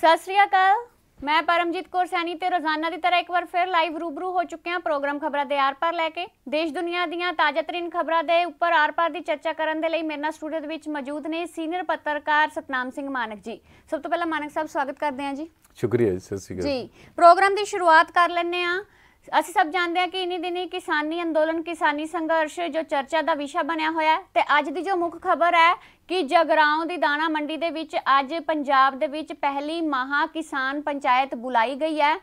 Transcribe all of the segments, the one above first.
ਸਤਿ ਸ੍ਰੀ ਅਕਾਲ ਮੈਂ ਪਰਮਜੀਤ ਕੌਰ ਸੈਣੀ ਤੇ ਰੋਜ਼ਾਨਾ ਦੀ ਤਰ੍ਹਾਂ ਇੱਕ ਵਾਰ ਫਿਰ ਲਾਈਵ ਰੂਬਰੂ ਹੋ ਚੁੱਕੇ ਹਾਂ ਪ੍ਰੋਗਰਾਮ ਖਬਰਾਂ ਦੇ ਆਰ-ਪਾਰ ਲੈ ਕੇ ਦੇਸ਼ ਦੁਨੀਆ ਦੀਆਂ ਤਾਜ਼ਾਤਰੀਨ ਖਬਰਾਂ ਦੇ ਉੱਪਰ ਆਰ-ਪਾਰ ਦੀ ਚਰਚਾ ਕਰਨ ਦੇ ਲਈ ਮੇਰੇ ਨਾਲ ਸਟੂਡੀਓ ਦੇ ਵਿੱਚ ਮੌਜੂਦ ਨੇ ਸੀਨੀਅਰ ਪੱਤਰਕਾਰ ਸਤਨਾਮ ਸਿੰਘ ਮਾਨਕ ਜੀ ਸਭ ਤੋਂ ਪਹਿਲਾਂ ਮਾਨਕ ਸਾਹਿਬ ਸਵਾਗਤ ਕਰਦੇ ਹਾਂ ਜੀ ਸ਼ੁਕਰੀਆ ਜੀ ਸਤਿ ਸ੍ਰੀ ਅਕਾਲ ਜੀ ਪ੍ਰੋਗਰਾਮ ਦੀ ਸ਼ੁਰੂਆਤ ਕਰ ਲੈਂਦੇ ਆ ਅਸੀਂ ਸਭ ਜਾਣਦੇ ਹਾਂ ਕਿ ਇਨੀ ਦਿਨੀ ਕਿਸਾਨੀ ਅੰਦੋਲਨ ਕਿਸਾਨੀ ਸੰਘਰਸ਼ ਜੋ ਚਰਚਾ ਦਾ ਵਿਸ਼ਾ ਬਣਿਆ ਹੋਇਆ ਤੇ ਅੱਜ ਦੀ ਜੋ ਮੁੱਖ ਖਬਰ ਹੈ ਕਿ ਜਗਰਾਉਂ ਦੀ ਦਾਣਾ ਮੰਡੀ ਦੇ ਵਿੱਚ ਅੱਜ ਪੰਜਾਬ ਦੇ ਵਿੱਚ ਪਹਿਲੀ ਮਹਾ ਕਿਸਾਨ ਪੰਚਾਇਤ ਬੁਲਾਈ ਗਈ ਹੈ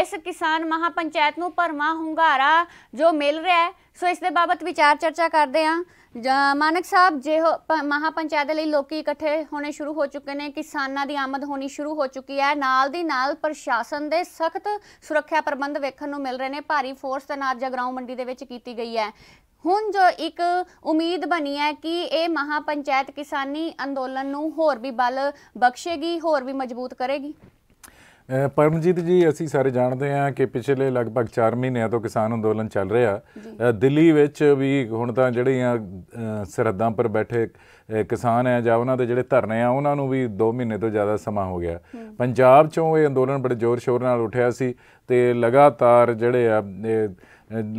ਇਸ ਕਿਸਾਨ ਮਹਾ ਪੰਚਾਇਤ ਨੂੰ ਭਰਮਾ ਹੁੰਗਾਰਾ ਜੋ ਮਿਲ ਰਿਹਾ ਸੋ ਇਸ ਦੇ ਬਾਬਤ ਵਿਚਾਰ ਚਰਚਾ ਕਰਦੇ ਹਾਂ ਮਾਨਕ ਸਾਹਿਬ ਜੇ ਮਹਾਪੰਚਾਇਤ ਲਈ ਲੋਕੀ ਇਕੱਠੇ ਹੋਣੇ ਸ਼ੁਰੂ ਹੋ ਚੁੱਕੇ ਨੇ ਕਿਸਾਨਾਂ ਦੀ ਆਮਦ ਹੋਣੀ ਸ਼ੁਰੂ ਹੋ ਚੁੱਕੀ ਹੈ ਨਾਲ ਦੀ ਨਾਲ ਪ੍ਰਸ਼ਾਸਨ ਦੇ ਸਖਤ ਸੁਰੱਖਿਆ ਪ੍ਰਬੰਧ ਵੇਖਣ ਨੂੰ ਮਿਲ ਰਹੇ ਨੇ ਭਾਰੀ ਫੋਰਸ ਤਨਾਤ ਜਗਰਾਉਂ ਮੰਡੀ ਦੇ ਵਿੱਚ ਕੀਤੀ ਗਈ ਹੈ ਹੁਣ ਜੋ ਇੱਕ ਉਮੀਦ ਬਣੀ ਹੈ ਕਿ ਇਹ ਮਹਾਪੰਚਾਇਤ ਕਿਸਾਨੀ ਅੰਦੋਲਨ ਨੂੰ ਹੋਰ ਵੀ ਬਲ ਬਖਸ਼ੇਗੀ ਹੋਰ ਵੀ ਮਜ਼ਬੂਤ ਕਰੇਗੀ ਪਰਮਜੀਤ ਜੀ ਅਸੀਂ ਸਾਰੇ ਜਾਣਦੇ ਹਾਂ ਕਿ ਪਿਛਲੇ ਲਗਭਗ 4 ਮਹੀਨਿਆਂ ਤੋਂ ਕਿਸਾਨ ਅੰਦੋਲਨ ਚੱਲ ਰਿਹਾ ਦਿੱਲੀ ਵਿੱਚ ਵੀ ਹੁਣ ਤਾਂ ਜਿਹੜੀਆਂ ਸਰਹੱਦਾਂ ਪਰ ਬੈਠੇ ਕਿਸਾਨ ਆ ਜਾਂ ਉਹਨਾਂ ਦੇ ਜਿਹੜੇ ਧਰਨੇ ਆ ਉਹਨਾਂ ਨੂੰ ਵੀ 2 ਮਹੀਨੇ ਤੋਂ ਜ਼ਿਆਦਾ ਸਮਾਂ ਹੋ ਗਿਆ ਪੰਜਾਬ 'ਚੋਂ ਇਹ ਅੰਦੋਲਨ ਬੜੇ ਜ਼ੋਰ ਸ਼ੋਰ ਨਾਲ ਉੱਠਿਆ ਸੀ ਤੇ ਲਗਾਤਾਰ ਜਿਹੜੇ ਆ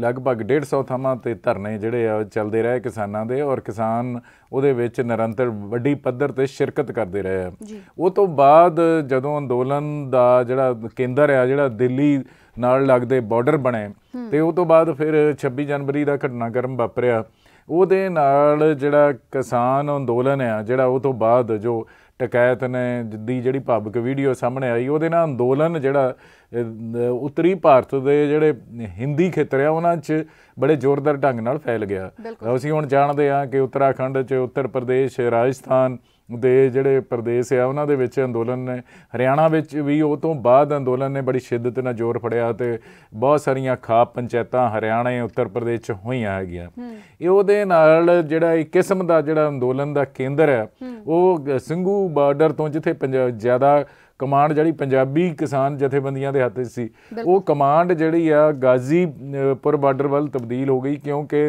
ਲਗਭਗ 150 ਥਾਵਾਂ ਤੇ ਧਰਨੇ ਜਿਹੜੇ ਆ ਚੱਲਦੇ ਰਹੇ ਕਿਸਾਨਾਂ ਦੇ ਔਰ ਕਿਸਾਨ ਉਹਦੇ ਵਿੱਚ ਨਿਰੰਤਰ ਵੱਡੀ ਪੱਧਰ ਤੇ ਸ਼ਿਰਕਤ ਕਰਦੇ ਰਹੇ ਆ ਉਹ ਤੋਂ ਬਾਅਦ ਜਦੋਂ ਅੰਦੋਲਨ ਦਾ ਜਿਹੜਾ ਕੇਂਦਰ ਆ ਜਿਹੜਾ ਦਿੱਲੀ ਨਾਲ ਲੱਗਦੇ ਬਾਰਡਰ ਬਣੇ ਤੇ ਉਹ ਤੋਂ ਬਾਅਦ ਫਿਰ 26 ਜਨਵਰੀ ਦਾ ਘਟਨਾਕ੍ਰਮ ਵਾਪਰਿਆ ਉਹਦੇ ਨਾਲ ਜਿਹੜਾ ਕਿਸਾਨ ਅੰਦੋਲਨ ਆ ਜਿਹੜਾ ਉਹ ਤੋਂ ਬਾਅਦ ਜੋ ਟਕੈਤ ਨੇ ਜਿੱਦੀ ਜਿਹੜੀ ਪਬਲਿਕ ਵੀਡੀਓ ਸਾਹਮਣੇ ਆਈ ਉਹਦੇ ਨਾਲ ਅੰਦੋਲਨ ਜਿਹੜਾ ਉੱਤਰੀ ਭਾਰਤ ਦੇ ਜਿਹੜੇ ਹਿੰਦੀ ਖੇਤਰ ਆ ਉਹਨਾਂ 'ਚ ਬੜੇ ਜ਼ੋਰਦਾਰ ਢੰਗ ਨਾਲ ਫੈਲ ਗਿਆ ਅਸੀਂ ਹੁਣ ਜਾਣਦੇ ਆ ਕਿ ਉੱਤਰਾਖੰਡ 'ਚ ਉੱਤਰ ਪ੍ਰਦੇਸ਼ ਰਾਜਸਥਾਨ ਦੇ ਜਿਹੜੇ ਪ੍ਰਦੇਸ਼ ਆ ਉਹਨਾਂ ਦੇ ਵਿੱਚ ਅੰਦੋਲਨ ਨੇ ਹਰਿਆਣਾ ਵਿੱਚ ਵੀ ਉਹ ਤੋਂ ਬਾਅਦ ਅੰਦੋਲਨ ਨੇ ਬੜੀ ਸ਼ਿੱਦਤ ਨਾਲ ਜ਼ੋਰ ਫੜਿਆ ਤੇ ਬਹੁਤ ਸਾਰੀਆਂ ਖਾਪ ਪੰਚਾਇਤਾਂ ਹਰਿਆਣਾ ਤੇ ਉੱਤਰ ਪ੍ਰਦੇਸ਼ ਚ ਹੋਈਆਂ ਹੈਗੀਆਂ ਇਹ ਉਹਦੇ ਨਾਲ ਜਿਹੜਾ ਇੱਕ ਕਿਸਮ ਦਾ ਜਿਹੜਾ ਅੰਦੋਲਨ ਦਾ ਕੇਂਦਰ ਹੈ ਉਹ ਸਿੰਘੂ ਬਾਰਡਰ ਤੋਂ ਜਿੱਥੇ ਜ਼ਿਆਦਾ ਕਮਾਂਡ ਜਿਹੜੀ ਪੰਜਾਬੀ ਕਿਸਾਨ ਜਥੇਬੰਦੀਆਂ ਦੇ ਹੱਥ ਵਿੱਚ ਸੀ ਉਹ ਕਮਾਂਡ ਜਿਹੜੀ ਆ ਗਾਜ਼ੀਪੁਰ ਬਾਰਡਰ ਵੱਲ ਤਬਦੀਲ ਹੋ ਗਈ ਕਿਉਂਕਿ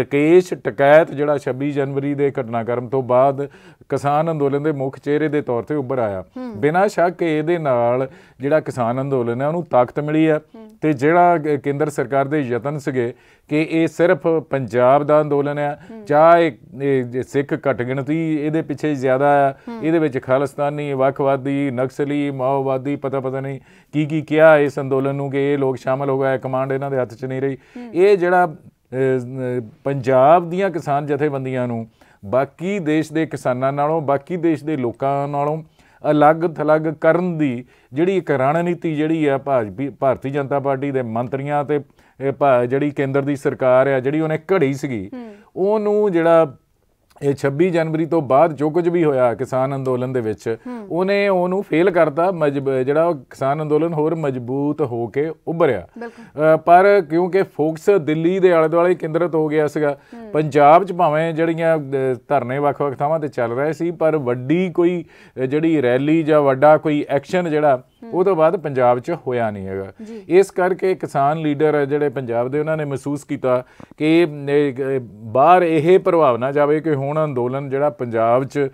ਰਕੇਸ਼ ਟਕੈਤ ਜਿਹੜਾ 26 ਜਨਵਰੀ ਦੇ ਘਟਨਾਕ੍ਰਮ ਤੋਂ ਬਾਅਦ ਕਿਸਾਨ ਅੰਦੋਲਨ ਦੇ ਮੁੱਖ ਚਿਹਰੇ ਦੇ ਤੌਰ ਤੇ ਉੱਭਰ ਆਇਆ ਬਿਨਾਂ ਸ਼ੱਕ ਇਹਦੇ ਨਾਲ ਜਿਹੜਾ ਕਿਸਾਨ ਅੰਦੋਲਨ ਹੈ ਉਹਨੂੰ ਤਾਕਤ ਮਿਲੀ ਹੈ ਤੇ ਜਿਹੜਾ ਕੇਂਦਰ ਸਰਕਾਰ ਦੇ ਯਤਨ ਸਗੇ ਕਿ ਇਹ ਸਿਰਫ ਪੰਜਾਬ ਦਾ ਅੰਦੋਲਨ ਹੈ ਚਾਹੇ ਸਿੱਖ ਘਟ ਗਿਣਤੀ ਇਹਦੇ ਪਿੱਛੇ ਜ਼ਿਆਦਾ ਹੈ ਇਹਦੇ ਵਿੱਚ ਖਾਲਸਤਾਨੀ ਵੱਖਵਾਦੀ ਨਕਸਲੀ ਕ੍ਰਾਂਤੀ ਮਾਓਵਾਦੀ ਪਤਾ ਪਤਾ ਨਹੀਂ ਕੀ ਕੀ ਕਿਹਾ ਇਸ ਅੰਦੋਲਨ ਨੂੰ ਕਿ ਇਹ ਲੋਕ ਸ਼ਾਮਲ ਹੋ ਗਏ ਕਮਾਂਡ ਇਹਨਾਂ ਦੇ ਹੱਥ 'ਚ ਨਹੀਂ ਰਹੀ ਇਹ ਜਿਹੜਾ ਪੰਜਾਬ ਦੀਆਂ ਕਿਸਾਨ ਜਥੇਬੰਦੀਆਂ ਨੂੰ ਬਾਕੀ ਦੇਸ਼ ਦੇ ਕਿਸਾਨਾਂ ਨਾਲੋਂ ਬਾਕੀ ਦੇਸ਼ ਦੇ ਲੋਕਾਂ ਨਾਲੋਂ ਅਲੱਗ-ਥਲੱਗ ਕਰਨ ਦੀ ਜਿਹੜੀ ਇੱਕ ਰਣਨੀਤੀ ਜਿਹੜੀ ਆ ਭਾਜਪੀ ਭਾਰਤੀ ਜਨਤਾ ਪਾਰਟੀ ਦੇ ਮੰਤਰੀਆਂ ਤੇ ਜਿਹੜੀ ਕੇਂਦਰ ਦੀ ਸਰਕਾਰ ਆ ਜਿਹੜੀ ਉਹਨੇ ਘੜੀ ਸੀਗੀ ਉਹਨੂੰ ਜਿਹੜਾ ਇਹ 26 ਜਨਵਰੀ ਤੋਂ ਬਾਅਦ ਜੋ ਕੁਝ ਵੀ ਹੋਇਆ ਕਿਸਾਨ ਅੰਦੋਲਨ ਦੇ ਵਿੱਚ ਉਹਨੇ ਉਹਨੂੰ ਫੇਲ ਕਰਤਾ ਜਿਹੜਾ ਕਿਸਾਨ ਅੰਦੋਲਨ ਹੋਰ ਮਜ਼ਬੂਤ ਹੋ ਕੇ ਉੱਭਰਿਆ ਪਰ ਕਿਉਂਕਿ ਫੋਕਸ ਦਿੱਲੀ ਦੇ ਆਲੇ ਦੁਆਲੇ ਕੇਂਦਰਿਤ ਹੋ ਗਿਆ ਸੀਗਾ ਪੰਜਾਬ 'ਚ ਭਾਵੇਂ ਜਿਹੜੀਆਂ ਧਰਨੇ ਵੱਖ-ਵੱਖ ਥਾਵਾਂ ਤੇ ਚੱਲ ਰਹੇ ਸੀ ਪਰ ਵੱਡੀ ਕੋਈ ਜਿਹੜੀ ਰੈਲੀ ਜਾਂ ਵੱਡਾ ਕੋਈ ਐਕਸ਼ਨ ਜਿਹੜਾ ਉਹ ਤੋਂ ਬਾਅਦ ਪੰਜਾਬ 'ਚ ਹੋਇਆ ਨਹੀਂ ਹੈਗਾ ਇਸ ਕਰਕੇ ਕਿਸਾਨ ਲੀਡਰ ਹੈ ਜਿਹੜੇ ਪੰਜਾਬ ਦੇ ਉਹਨਾਂ ਨੇ ਮਹਿਸੂਸ ਕੀਤਾ ਕਿ ਬਾਹਰ ਇਹ ਪ੍ਰਭਾਵ ਨਾ ਜਾਵੇ ਕਿ ਹੁਣ ਅੰਦੋਲਨ ਜਿਹੜਾ ਪੰਜਾਬ 'ਚ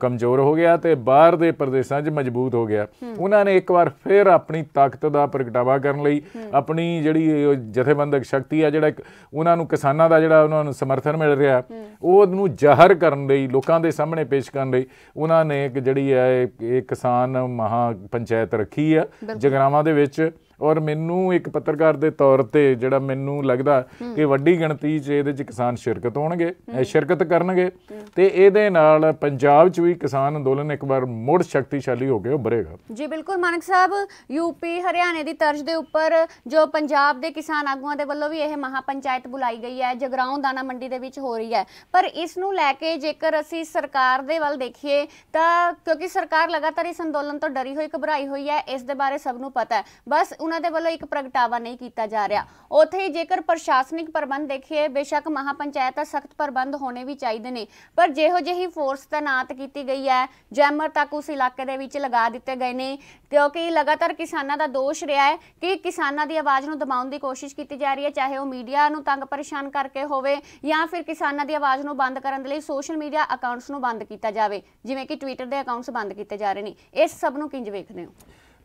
ਕਮਜ਼ੋਰ ਹੋ ਗਿਆ ਤੇ ਬਾਹਰ ਦੇ ਪ੍ਰਦੇਸ਼ਾਂ 'ਚ ਮਜ਼ਬੂਤ ਹੋ ਗਿਆ ਉਹਨਾਂ ਨੇ ਇੱਕ ਵਾਰ ਫਿਰ ਆਪਣੀ ਤਾਕਤ ਦਾ ਪ੍ਰਗਟਾਵਾ ਕਰਨ ਲਈ ਆਪਣੀ ਜਿਹੜੀ ਜਥੇਬੰਦਕ ਸ਼ਕਤੀ ਆ ਜਿਹੜਾ ਉਹਨਾਂ ਨੂੰ ਕਿਸਾਨਾਂ ਦਾ ਜਿਹੜਾ ਉਹਨਾਂ ਨੂੰ ਸਮਰਥਨ ਮਿਲ ਰਿਹਾ ਉਹ ਨੂੰ ਜ਼ਾਹਰ ਕਰਨ ਲਈ ਲੋਕਾਂ ਦੇ ਸਾਹਮਣੇ ਪੇਸ਼ ਕਰਨ ਲਈ ਉਹਨਾਂ ਨੇ ਜਿਹੜੀ ਹੈ ਇਹ ਕਿਸਾਨ ਮਹਾ ਪੰਚਾਇਤ ਰੱਖੀ ਆ ਜਗਰਾਵਾਂ ਦੇ ਵਿੱਚ ਔਰ ਮੈਨੂੰ ਇੱਕ ਪੱਤਰਕਾਰ ਦੇ ਤੌਰ ਤੇ ਜਿਹੜਾ ਮੈਨੂੰ ਲੱਗਦਾ ਕਿ ਵੱਡੀ ਗਿਣਤੀ 'ਚ ਇਹਦੇ 'ਚ ਕਿਸਾਨ ਸ਼ਿਰਕਤ ਹੋਣਗੇ ਸ਼ਿਰਕਤ ਕਰਨਗੇ ਤੇ ਇਹਦੇ ਨਾਲ ਪੰਜਾਬ 'ਚ ਵੀ ਕਿਸਾਨ ਅੰਦੋਲਨ ਇੱਕ ਵਾਰ ਮੁੜ ਸ਼ਕਤੀਸ਼ਾਲੀ ਹੋ ਕੇ ਉਭਰੇਗਾ ਜੀ ਬਿਲਕੁਲ ਮਾਨਕ ਸਾਹਿਬ ਯੂਪੀ ਹਰਿਆਣੇ ਦੀ ਤਰਜ਼ ਦੇ ਉੱਪਰ ਜੋ ਪੰਜਾਬ ਦੇ ਕਿਸਾਨ ਆਗੂਆਂ ਦੇ ਵੱਲੋਂ ਵੀ ਇਹ ਮਹਾ ਪੰਚਾਇਤ ਬੁਲਾਈ ਗਈ ਹੈ ਜਗਰਾਉਂ ਦਾਣਾ ਮੰਡੀ ਦੇ ਵਿੱਚ ਹੋ ਰਹੀ ਹੈ ਪਰ ਇਸ ਨੂੰ ਲੈ ਕੇ ਜੇਕਰ ਅਸੀਂ ਸਰਕਾਰ ਦੇ ਵੱਲ ਦੇਖੀਏ ਤਾਂ ਕਿਉਂਕਿ ਸਰਕਾਰ ਲਗਾਤਾਰ ਇਸ ਅੰਦੋਲਨ ਤੋਂ ਡਰੀ ਹੋਈ ਘਬਰਾਈ ਹੋਈ ਹੈ ਇਸ ਦੇ ਬਾਰੇ ਸਭ ਨੂੰ ਪਤਾ ਹੈ ਬਸ ਉਹਨਾਂ ਦੇ ਵੱਲੋਂ ਇੱਕ ਪ੍ਰਗਟਾਵਾ ਨਹੀਂ ਕੀਤਾ ਜਾ ਰਿਹਾ ਉੱਥੇ ਹੀ ਜੇਕਰ ਪ੍ਰਸ਼ਾਸਨਿਕ ਪ੍ਰਬੰਧ ਦੇਖੀਏ ਬੇਸ਼ੱਕ ਮਹਾਪੰਚਾਇਤ ਦਾ ਸਖਤ ਪ੍ਰਬੰਧ ਹੋਣੇ ਵੀ ਚਾਹੀਦੇ ਨੇ ਪਰ ਜਿਹੋ ਜਿਹੀ ਫੋਰਸ ਤਾਇਨਾਤ ਕੀਤੀ ਗਈ ਹੈ ਜੈਮਰ ਤੱਕ ਉਸ ਇਲਾਕੇ ਦੇ ਵਿੱਚ ਲਗਾ ਦਿੱਤੇ ਗਏ ਨੇ ਕਿਉਂਕਿ ਲਗਾਤਾਰ ਕਿਸਾਨਾਂ ਦਾ ਦੋਸ਼ ਰਿਹਾ ਹੈ ਕਿ ਕਿਸਾਨਾਂ ਦੀ ਆਵਾਜ਼ ਨੂੰ ਦਬਾਉਣ ਦੀ ਕੋਸ਼ਿਸ਼ ਕੀਤੀ ਜਾ ਰਹੀ ਹੈ ਚਾਹੇ ਉਹ ਮੀਡੀਆ ਨੂੰ ਤੰਗ ਪਰੇਸ਼ਾਨ ਕਰਕੇ ਹੋਵੇ ਜਾਂ ਫਿਰ ਕਿਸਾਨਾਂ ਦੀ ਆਵਾਜ਼ ਨੂੰ ਬੰਦ ਕਰਨ ਦੇ ਲਈ ਸੋਸ਼ਲ ਮੀਡੀਆ ਅਕਾਊਂਟਸ ਨੂੰ ਬੰਦ ਕੀਤਾ ਜਾਵੇ ਜਿਵੇਂ ਕਿ ਟਵਿੱਟਰ ਦੇ ਅਕਾਊਂਟਸ ਬੰਦ ਕੀਤੇ ਜਾ ਰਹੇ ਨੇ ਇਸ ਸਭ ਨੂੰ ਕਿੰਜ ਵੇਖਦੇ ਹੋ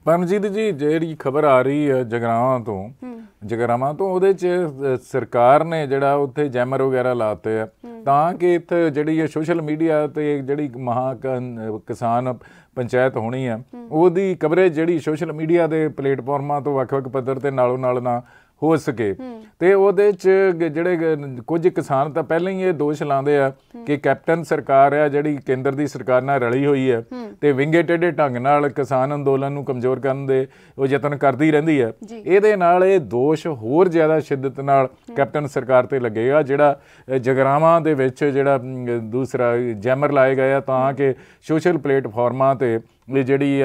ਪਰਮਜੀਤ ਜੀ ਜਿਹੜੀ ਖਬਰ ਆ ਰਹੀ ਹੈ ਜਗਰਾਵਾਂ ਤੋਂ ਜਗਰਾਵਾਂ ਤੋਂ ਉਹਦੇ ਚ ਸਰਕਾਰ ਨੇ ਜਿਹੜਾ ਉੱਥੇ ਜੈਮਰ ਵਗੈਰਾ ਲਾਤੇ ਆ ਤਾਂ ਕਿ ਇੱਥੇ ਜਿਹੜੀ ਇਹ ਸੋਸ਼ਲ ਮੀਡੀਆ ਤੇ ਜਿਹੜੀ ਮਹਾ ਕਿਸਾਨ ਪੰਚਾਇਤ ਹੋਣੀ ਆ ਉਹਦੀ ਕਵਰੇਜ ਜਿਹੜੀ ਸੋਸ਼ਲ ਮੀਡੀਆ ਦੇ ਪਲੇਟਫਾਰਮਾਂ ਤੋਂ ਵੱਖ-ਵੱਖ ਪੱਧਰ ਤੇ ਨਾਲੋਂ ਨਾਲ ਨਾ ਹੋ ਸਕੇ ਤੇ ਉਹਦੇ ਚ ਜਿਹੜੇ ਕੁਝ ਕਿਸਾਨ ਤਾਂ ਪਹਿਲਾਂ ਹੀ ਇਹ ਦੋਸ਼ ਲਾਉਂਦੇ ਆ ਕਿ ਕੈਪਟਨ ਸਰਕਾਰ ਆ ਜਿਹੜੀ ਕੇਂਦਰ ਦੀ ਸਰਕਾਰ ਨਾਲ ਰਲੀ ਹੋਈ ਹੈ ਤੇ ਵਿੰਗੇ ਟੇਡੇ ਢੰਗ ਨਾਲ ਕਿਸਾਨ ਅੰਦੋਲਨ ਨੂੰ ਕਮਜ਼ੋਰ ਕਰਨ ਦੇ ਉਹ ਯਤਨ ਕਰਦੀ ਰਹਿੰਦੀ ਹੈ ਇਹਦੇ ਨਾਲ ਇਹ ਦੋਸ਼ ਹੋਰ ਜ਼ਿਆਦਾ ਸ਼ਿੱਦਤ ਨਾਲ ਕੈਪਟਨ ਸਰਕਾਰ ਤੇ ਲੱਗੇਗਾ ਜਿਹੜਾ ਜਗਰਾਵਾਂ ਦੇ ਵਿੱਚ ਜਿਹੜਾ ਦੂਸਰਾ ਜੈਮਰ ਲਾਏ ਗਏ ਆ ਤਾਂ ਕਿ ਸੋਸ਼ਲ ਪਲੇਟਫਾਰਮਾਂ ਤੇ ਜਿਹੜੀ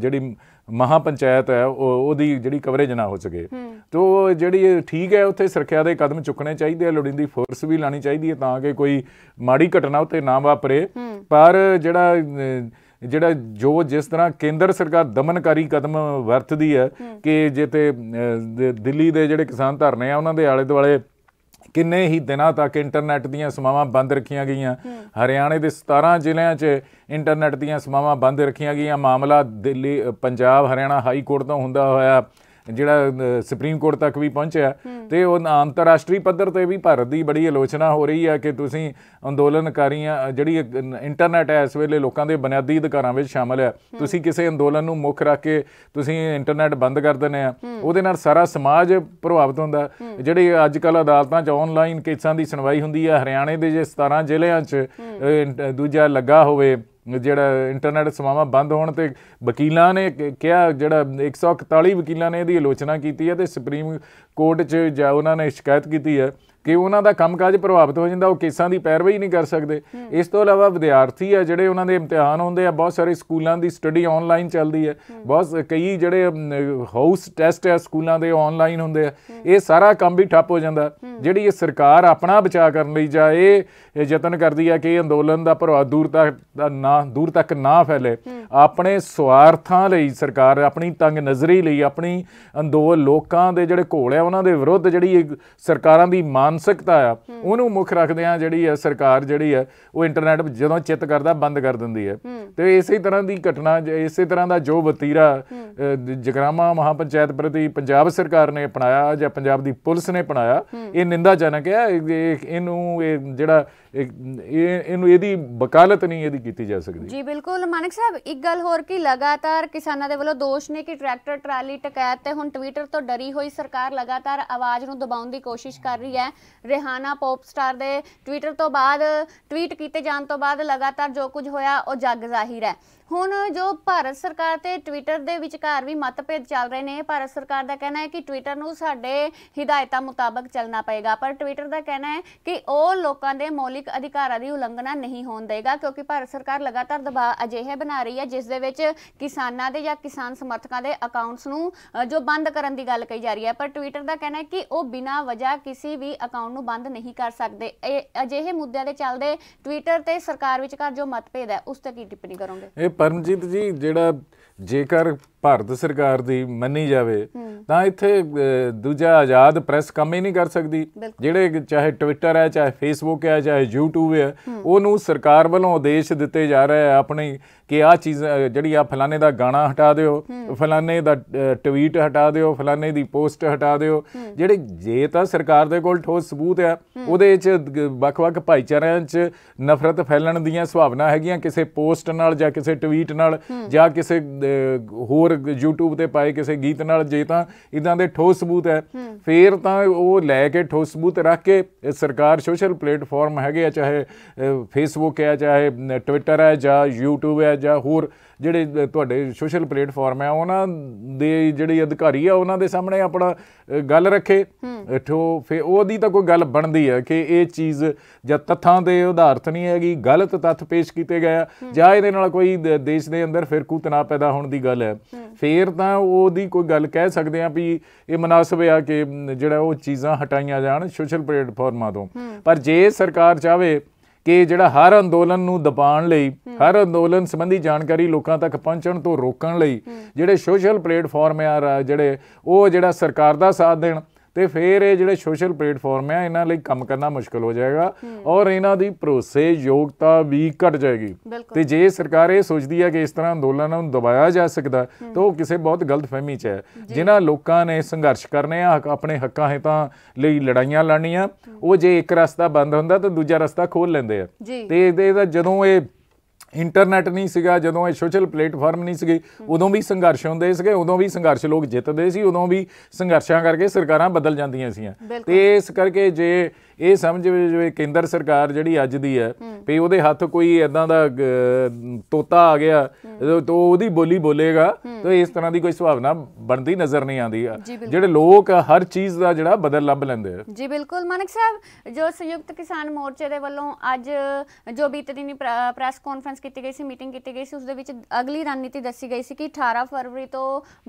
ਜਿਹੜੀ ਮਹਾ ਪੰਚਾਇਤ ਹੈ ਉਹਦੀ ਜਿਹੜੀ ਕਵਰੇਜ ਨਾ ਹੋ ਸਕੇ ਤੋ ਜਿਹੜੀ ਠੀਕ ਹੈ ਉੱਥੇ ਸੁਰੱਖਿਆ ਦੇ ਕਦਮ ਚੁੱਕਣੇ ਚਾਹੀਦੇ ਆ ਲੋੜੀਂਦੀ ਫੋਰਸ ਵੀ ਲਾਣੀ ਚਾਹੀਦੀ ਹੈ ਤਾਂ ਕਿ ਕੋਈ ਮਾੜੀ ਘਟਨਾ ਉੱਤੇ ਨਾ ਵਾਪਰੇ ਪਰ ਜਿਹੜਾ ਜਿਹੜਾ ਜੋ ਜਿਸ ਤਰ੍ਹਾਂ ਕੇਂਦਰ ਸਰਕਾਰ ਦਮਨਕਾਰੀ ਕਦਮ ਵਰਤਦੀ ਹੈ ਕਿ ਜੇ ਤੇ ਦਿੱਲੀ ਦੇ ਜਿਹੜੇ ਕਿਸਾਨ ਧਰਨੇ ਆ ਉਹਨਾਂ ਦੇ ਆਲੇ ਦੁਆਲੇ ਕਿੰਨੇ ਹੀ ਦਿਨਾਂ ਤੱਕ ਇੰਟਰਨੈਟ ਦੀਆਂ ਸਮਾਵਾਂ ਬੰਦ ਰੱਖੀਆਂ ਗਈਆਂ ਹਰਿਆਣੇ ਦੇ 17 ਜ਼ਿਲ੍ਹਿਆਂ 'ਚ ਇੰਟਰਨੈਟ ਦੀਆਂ ਸਮਾਵਾਂ ਬੰਦ ਰੱਖੀਆਂ ਗਈਆਂ ਮਾਮਲਾ ਦਿੱਲੀ ਪੰਜਾਬ ਹਰਿਆਣਾ ਹਾਈ ਕੋਰਟ ਤੋਂ ਹੁੰਦਾ ਹੋਇਆ ਜਿਹੜਾ ਸੁਪਰੀਮ ਕੋਰਟ ਤੱਕ ਵੀ ਪਹੁੰਚਿਆ ਤੇ ਉਹ ਅੰਤਰਰਾਸ਼ਟਰੀ ਪੱਧਰ ਤੇ ਵੀ ਭਾਰਤ ਦੀ ਬੜੀ ਆਲੋਚਨਾ ਹੋ ਰਹੀ ਹੈ ਕਿ ਤੁਸੀਂ ਅੰਦੋਲਨਕਾਰੀਆਂ ਜਿਹੜੀ ਇੰਟਰਨੈਟ ਹੈ ਇਸ ਵੇਲੇ ਲੋਕਾਂ ਦੇ ਬੁਨਿਆਦੀ ਅਧਿਕਾਰਾਂ ਵਿੱਚ ਸ਼ਾਮਲ ਹੈ ਤੁਸੀਂ ਕਿਸੇ ਅੰਦੋਲਨ ਨੂੰ ਮੁੱਖ ਰੱਖ ਕੇ ਤੁਸੀਂ ਇੰਟਰਨੈਟ ਬੰਦ ਕਰ ਦਿੰਦੇ ਆ ਉਹਦੇ ਨਾਲ ਸਾਰਾ ਸਮਾਜ ਪ੍ਰਭਾਵਿਤ ਹੁੰਦਾ ਜਿਹੜੇ ਅੱਜ ਕੱਲ ਅਦਾਲਤਾਂ 'ਚ ਆਨਲਾਈਨ ਕੇਸਾਂ ਦੀ ਸੁਣਵਾਈ ਹੁੰਦੀ ਹੈ ਹਰਿਆਣੇ ਦੇ ਜੇ 17 ਜ਼ਿਲ੍ਹਿਆਂ 'ਚ ਦੂਜਾ ਲੱਗਾ ਹੋਵੇ ਜਿਹੜਾ ਇੰਟਰਨੈਟ ਸਮਾਵਾ ਬੰਦ ਹੋਣ ਤੇ ਵਕੀਲਾਂ ਨੇ ਕਿਹਾ ਜਿਹੜਾ 141 ਵਕੀਲਾਂ ਨੇ ਇਹਦੀ ਆਲੋਚਨਾ ਕੀਤੀ ਹੈ ਤੇ ਸੁਪਰੀਮ ਕੋਰਟ 'ਚ ਜਾ ਉਹਨਾਂ ਨੇ ਸ਼ਿਕਾਇਤ ਕੀਤੀ ਹੈ ਕਿ ਉਹਨਾਂ ਦਾ ਕੰਮਕਾਜ ਪ੍ਰਭਾਵਿਤ ਹੋ ਜਾਂਦਾ ਉਹ ਕੇਸਾਂ ਦੀ ਪੈਰਵਾਈ ਨਹੀਂ ਕਰ ਸਕਦੇ ਇਸ ਤੋਂ ਇਲਾਵਾ ਵਿਦਿਆਰਥੀ ਆ ਜਿਹੜੇ ਉਹਨਾਂ ਦੇ ਇਮਤਿਹਾਨ ਹੁੰਦੇ ਆ ਬਹੁਤ ਸਾਰੇ ਸਕੂਲਾਂ ਦੀ ਸਟੱਡੀ ਆਨਲਾਈਨ ਚੱਲਦੀ ਹੈ ਬਹੁਤ ਕਈ ਜਿਹੜੇ ਹਾਊਸ ਟੈਸਟ ਆ ਸਕੂਲਾਂ ਦੇ ਆਨਲਾਈਨ ਹੁੰਦੇ ਆ ਇਹ ਸਾਰਾ ਕੰਮ ਵੀ ਠੱਪ ਹੋ ਜਾਂਦਾ ਜਿਹੜੀ ਇਹ ਸਰਕਾਰ ਆਪਣਾ ਬਚਾ ਕਰਨ ਲਈ ਜਾਏ ਇਹ ਯਤਨ ਕਰਦੀ ਆ ਕਿ ਇਹ ਅੰਦੋਲਨ ਦਾ ਪ੍ਰਭਾਵ ਦੂਰ ਤੱਕ ਨਾ ਦੂਰ ਤੱਕ ਨਾ ਫੈਲੇ ਆਪਣੇ ਸਵਾਰਥਾਂ ਲਈ ਸਰਕਾਰ ਆਪਣੀ ਤੰਗ ਨਜ਼ਰੀ ਲਈ ਆਪਣੀ ਅੰਦੋਲ ਲੋਕਾਂ ਦੇ ਜਿਹੜੇ ਘੋਲ ਆ ਉਹਨਾਂ ਦੇ ਵਿਰੁੱਧ ਜਿਹੜੀ ਸਰਕਾਰਾਂ ਦੀ ਮਾਨ ਮਾਨਸਿਕਤਾ ਆ ਉਹਨੂੰ ਮੁੱਖ ਰੱਖਦੇ ਆ ਜਿਹੜੀ ਹੈ ਸਰਕਾਰ ਜਿਹੜੀ ਹੈ ਉਹ ਇੰਟਰਨੈਟ ਜਦੋਂ ਚਿੱਤ ਕਰਦਾ ਬੰਦ ਕਰ ਦਿੰਦੀ ਹੈ ਤੇ ਇਸੇ ਤਰ੍ਹਾਂ ਦੀ ਘਟਨਾ ਇਸੇ ਤਰ੍ਹਾਂ ਦਾ ਜੋ ਵਤੀਰਾ ਜਗਰਾਮਾ ਮਹਾਪੰਚਾਇਤ ਪ੍ਰਤੀ ਪੰਜਾਬ ਸਰਕਾਰ ਨੇ ਅਪਣਾਇਆ ਜਾਂ ਪੰਜਾਬ ਦੀ ਪੁਲਿਸ ਨੇ ਅਪਣਾਇਆ ਇਹ ਨਿੰਦਾਜਨਕ ਹੈ ਇਹਨੂੰ ਇਹ ਜਿਹੜਾ ਇਹ ਇਹਨੂੰ ਇਹਦੀ ਵਕਾਲਤ ਨਹੀਂ ਇਹਦੀ ਕੀਤੀ ਜਾ ਸਕਦੀ ਜੀ ਬਿਲਕੁਲ ਮਾਨਕ ਸਾਹਿਬ ਇੱਕ ਗੱਲ ਹੋਰ ਕਿ ਲਗਾਤਾਰ ਕਿਸਾਨਾਂ ਦੇ ਵੱਲੋਂ ਦੋਸ਼ ਨੇ ਕਿ ਟਰੈਕਟਰ ਟਰਾਲੀ ਟਕੈਤ ਤੇ ਹੁਣ ਟਵਿੱਟਰ ਤੋਂ ਡਰੀ ਹੋਈ ਸਰਕਾਰ ਲਗਾਤਾਰ ਆਵਾਜ਼ ਨੂੰ ਦਬਾਉਣ ਦੀ ਕੋਸ਼ਿਸ਼ ਕਰ ਰਹੀ ਹੈ ਰਿਹਾਨਾ ਪੌਪ ਸਟਾਰ ਦੇ ਟਵਿੱਟਰ ਤੋਂ ਬਾਅਦ ਟਵੀਟ ਕੀਤੇ ਜਾਣ ਤੋਂ ਬਾਅਦ ਲਗਾਤਾਰ ਜੋ ਕੁਝ ਹੋਇਆ ਉਹ ਜੱਗ ਜ਼ਾਹਿਰ ਹੈ ਹੁਣ ਜੋ ਭਾਰਤ ਸਰਕਾਰ ਤੇ ਟਵਿੱਟਰ ਦੇ ਵਿਚਕਾਰ ਵੀ ਮਤਭੇਦ ਚੱਲ ਰਹੇ ਨੇ ਭਾਰਤ ਸਰਕਾਰ ਦਾ ਕਹਿਣਾ ਹੈ ਕਿ ਟਵਿੱਟਰ ਨੂੰ ਸਾਡੇ ਹਿਦਾਇਤਾਂ ਮੁਤਾਬਕ ਚੱਲਣਾ ਪਏਗਾ ਪਰ ਟਵਿੱਟਰ ਦਾ ਕਹਿਣਾ ਹੈ ਕਿ ਉਹ ਲੋਕਾਂ ਦੇ ਮੌਲਿਕ ਅਧਿਕਾਰਾਂ ਦੀ ਉਲੰਘਣਾ ਨਹੀਂ ਹੋਣ ਦੇਗਾ ਕਿਉਂਕਿ ਭਾਰਤ ਸਰਕਾਰ ਲਗਾਤਾਰ ਦਬਾਅ ਅਜਿਹੇ ਬਣਾ ਰਹੀ ਹੈ ਜਿਸ ਦੇ ਵਿੱਚ ਕਿਸਾਨਾਂ ਦੇ ਜਾਂ ਕਿਸਾਨ ਸਮਰਥਕਾਂ ਦੇ ਅਕਾਊਂਟਸ ਨੂੰ ਜੋ ਬੰਦ ਕਰਨ ਦੀ ਗੱਲ ਕਹੀ ਜਾ ਰਹੀ ਹੈ ਪਰ ਟਵਿੱਟਰ ਦਾ ਕਹਿਣਾ ਹੈ ਕਿ ਉਹ ਬਿਨਾਂ ਵਜ੍ਹਾ ਕਿਸੇ ਵੀ ਅਕਾਊਂਟ ਨੂੰ ਬੰਦ ਨਹੀਂ ਕਰ ਸਕਦੇ ਇਹ ਅਜਿਹੇ ਮੁੱਦਿਆਂ ਦੇ ਚੱਲਦੇ ਟਵਿੱਟਰ ਤੇ ਸਰਕਾਰ ਵਿਚਕਾਰ ਜੋ ਮਤਭੇਦ ਹੈ ਉਸ ਤੇ ਕੀ ਟਿੱਪਣੀ ਕਰੋਗੇ ਪਰਮਜੀਤ ਜੀ ਜਿਹੜਾ ਜੇਕਰ ਭਾਰਤ ਸਰਕਾਰ ਦੀ ਮੰਨੀ ਜਾਵੇ ਤਾਂ ਇੱਥੇ ਦੂਜਾ ਆਜ਼ਾਦ ਪ੍ਰੈਸ ਕੰਮ ਹੀ ਨਹੀਂ ਕਰ ਸਕਦੀ ਜਿਹੜੇ ਚਾਹੇ ਟਵਿੱਟਰ ਹੈ ਚਾਹੇ ਫੇਸਬੁੱਕ ਹੈ ਚਾਹੇ YouTube ਹੈ ਉਹਨੂੰ ਸਰਕਾਰ ਵੱਲੋਂ ਆਦੇਸ਼ ਦਿੱਤੇ ਜਾ ਰਹੇ ਆ ਆਪਣੇ ਕਿ ਆ ਚੀਜ਼ ਜਿਹੜੀ ਆ ਫਲਾਣੇ ਦਾ ਗਾਣਾ ਹਟਾ ਦਿਓ ਫਲਾਣੇ ਦਾ ਟਵੀਟ ਹਟਾ ਦਿਓ ਫਲਾਣੇ ਦੀ ਪੋਸਟ ਹਟਾ ਦਿਓ ਜਿਹੜੇ ਜੇ ਤਾਂ ਸਰਕਾਰ ਦੇ ਕੋਲ ਠੋਸ ਸਬੂਤ ਆ ਉਹਦੇ ਵਿੱਚ ਵੱਖ-ਵੱਖ ਭਾਈਚਾਰਿਆਂ 'ਚ ਨਫ਼ਰਤ ਫੈਲਣ ਦੀਆਂ ਸੁਭਾਵਨਾ ਹੈਗੀਆਂ ਕਿਸੇ ਪੋਸਟ ਨਾਲ ਜਾਂ ਕਿਸੇ ਟਵੀਟ ਨਾਲ ਜਾਂ ਕਿਸੇ ਹੋਰ YouTube ਤੇ ਪਾਏ ਕਿਸੇ ਗੀਤ ਨਾਲ ਜੇ ਤਾਂ ਇਦਾਂ ਦੇ ਠੋਸ ਸਬੂਤ ਹੈ ਫੇਰ ਤਾਂ ਉਹ ਲੈ ਕੇ ਠੋਸ ਸਬੂਤ ਰੱਖ ਕੇ ਸਰਕਾਰ ਸੋਸ਼ਲ ਪਲੇਟਫਾਰਮ ਹੈਗੇ ਆ ਚਾਹੇ ਫੇਸਬੁੱਕ ਹੈ ਚਾਹੇ ਟਵਿੱਟਰ ਹੈ ਜਾਂ YouTube ਹੈ ਜਾਂ ਹੋਰ ਜਿਹੜੇ ਤੁਹਾਡੇ ਸੋਸ਼ਲ ਪਲੇਟਫਾਰਮ ਹੈ ਉਹਨਾਂ ਦੇ ਜਿਹੜੇ ਅਧਿਕਾਰੀ ਆ ਉਹਨਾਂ ਦੇ ਸਾਹਮਣੇ ਆਪਣਾ ਗੱਲ ਰੱਖੇ ਠੋ ਫੇ ਉਹਦੀ ਤਾਂ ਕੋਈ ਗੱਲ ਬਣਦੀ ਹੈ ਕਿ ਇਹ ਚੀਜ਼ ਜਾਂ ਤੱਥਾਂ ਦੇ ਉਦਾਹਰਤ ਨਹੀਂ ਹੈਗੀ ਗਲਤ ਤੱਥ ਪੇਸ਼ ਕੀਤੇ ਗਏ ਆ ਜਾਂ ਇਹਦੇ ਨਾਲ ਕੋਈ ਦੇਸ਼ ਦੇ ਅੰਦਰ ਫਿਰਕੂ ਤਣਾਅ ਪੈਦਾ ਹੋਣ ਦੀ ਗੱਲ ਹੈ ਫੇਰ ਤਾਂ ਉਹਦੀ ਕੋਈ ਗੱਲ ਕਹਿ ਸਕਦੇ ਆ ਵੀ ਇਹ ਮناسب ਆ ਕਿ ਜਿਹੜਾ ਉਹ ਚੀਜ਼ਾਂ ਹਟਾਈਆਂ ਜਾਣ ਸੋਸ਼ਲ ਪਲੇਟਫਾਰਮਾਂ ਤੋਂ ਪਰ ਜੇ ਸਰਕਾਰ ਚਾਵੇ ਕਿ ਜਿਹੜਾ ਹਰ ਅੰਦੋਲਨ ਨੂੰ ਦਬਾਉਣ ਲਈ ਹਰ ਅੰਦੋਲਨ ਸੰਬੰਧੀ ਜਾਣਕਾਰੀ ਲੋਕਾਂ ਤੱਕ ਪਹੁੰਚਣ ਤੋਂ ਰੋਕਣ ਲਈ ਜਿਹੜੇ ਸੋਸ਼ਲ ਪਲੇਟਫਾਰਮ ਆ ਜਿਹੜੇ ਉਹ ਜਿਹੜਾ ਸਰਕਾਰ ਦਾ ਸਾਥ ਦੇਣ ਤੇ ਫਿਰ ਇਹ ਜਿਹੜੇ ਸੋਸ਼ਲ ਪਲੇਟਫਾਰਮ ਆ ਇਹਨਾਂ ਲਈ ਕੰਮ ਕਰਨਾ ਮੁਸ਼ਕਲ ਹੋ ਜਾਏਗਾ ਔਰ ਇਹਨਾਂ ਦੀ ਭਰੋਸੇ ਯੋਗਤਾ ਵੀ ਘਟ ਜਾਏਗੀ ਤੇ ਜੇ ਸਰਕਾਰ ਇਹ ਸੋਚਦੀ ਹੈ ਕਿ ਇਸ ਤਰ੍ਹਾਂ ਅੰਦੋਲਨ ਨੂੰ ਦਬਾਇਆ ਜਾ ਸਕਦਾ ਤਾਂ ਉਹ ਕਿਸੇ ਬਹੁਤ ਗਲਤ ਫਹਿਮੀ 'ਚ ਹੈ ਜਿਨ੍ਹਾਂ ਲੋਕਾਂ ਨੇ ਸੰਘਰਸ਼ ਕਰਨੇ ਆ ਆਪਣੇ ਹੱਕਾਂ ਹਿੱਤਾਂ ਲਈ ਲੜਾਈਆਂ ਲੜਨੀਆਂ ਉਹ ਜੇ ਇੱਕ ਰਸਤਾ ਬੰਦ ਹੁੰਦਾ ਤਾਂ ਦੂਜਾ ਰਸਤਾ ਖੋਲ ਲੈਂਦੇ ਆ ਤੇ ਇਹਦਾ ਜਦੋਂ ਇਹ ਇੰਟਰਨੈਟ ਨਹੀਂ ਸੀਗਾ ਜਦੋਂ ਇਹ ਸੋਸ਼ਲ ਪਲੇਟਫਾਰਮ ਨਹੀਂ ਸੀਗੇ ਉਦੋਂ ਵੀ ਸੰਘਰਸ਼ ਹੁੰਦੇ ਸੀਗੇ ਉਦੋਂ ਵੀ ਸੰਘਰਸ਼ ਲੋਕ ਜਿੱਤਦੇ ਸੀ ਉਦੋਂ ਵੀ ਸੰਘਰਸ਼ਾਂ ਕਰਕੇ ਸਰਕਾਰਾਂ ਬਦਲ ਜਾਂਦੀਆਂ ਸੀਆਂ ਤੇ ਇਸ ਕਰਕੇ ਜੇ ਇਹ ਸਮਝ ਜਿਵੇਂ ਕੇਂਦਰ ਸਰਕਾਰ ਜਿਹੜੀ ਅੱਜ ਦੀ ਹੈ ਵੀ ਉਹਦੇ ਹੱਥ ਕੋਈ ਇਦਾਂ ਦਾ ਤੋਤਾ ਆ ਗਿਆ ਤੇ ਉਹਦੀ ਬੋਲੀ ਬੋਲੇਗਾ ਤਾਂ ਇਸ ਤਰ੍ਹਾਂ ਦੀ ਕੋਈ ਸੁਭਾਵਨਾ ਬਣਦੀ ਨਜ਼ਰ ਨਹੀਂ ਆਉਂਦੀ ਜਿਹੜੇ ਲੋਕ ਹਰ ਚੀਜ਼ ਦਾ ਜਿਹੜਾ ਬਦਲ ਲੱਭ ਲੈਂਦੇ ਆ ਜੀ ਬਿਲਕੁਲ ਮਾਨਕ ਸਾਹਿਬ ਜੋ ਸੰਯੁਕਤ ਕਿਸਾਨ ਮੋਰਚੇ ਦੇ ਵੱਲੋਂ ਅੱਜ ਜੋ ਬੀਤੇ ਦਿਨੀ ਪ੍ਰੈਸ ਕਾਨਫਰੰਸ ਕੀਤੀ ਗਈ ਸੀ ਮੀਟਿੰਗ ਕੀਤੀ ਗਈ ਸੀ ਉਸ ਦੇ ਵਿੱਚ ਅਗਲੀ ਰਣਨੀਤੀ ਦੱਸੀ ਗਈ ਸੀ ਕਿ 18 ਫਰਵਰੀ ਤੋਂ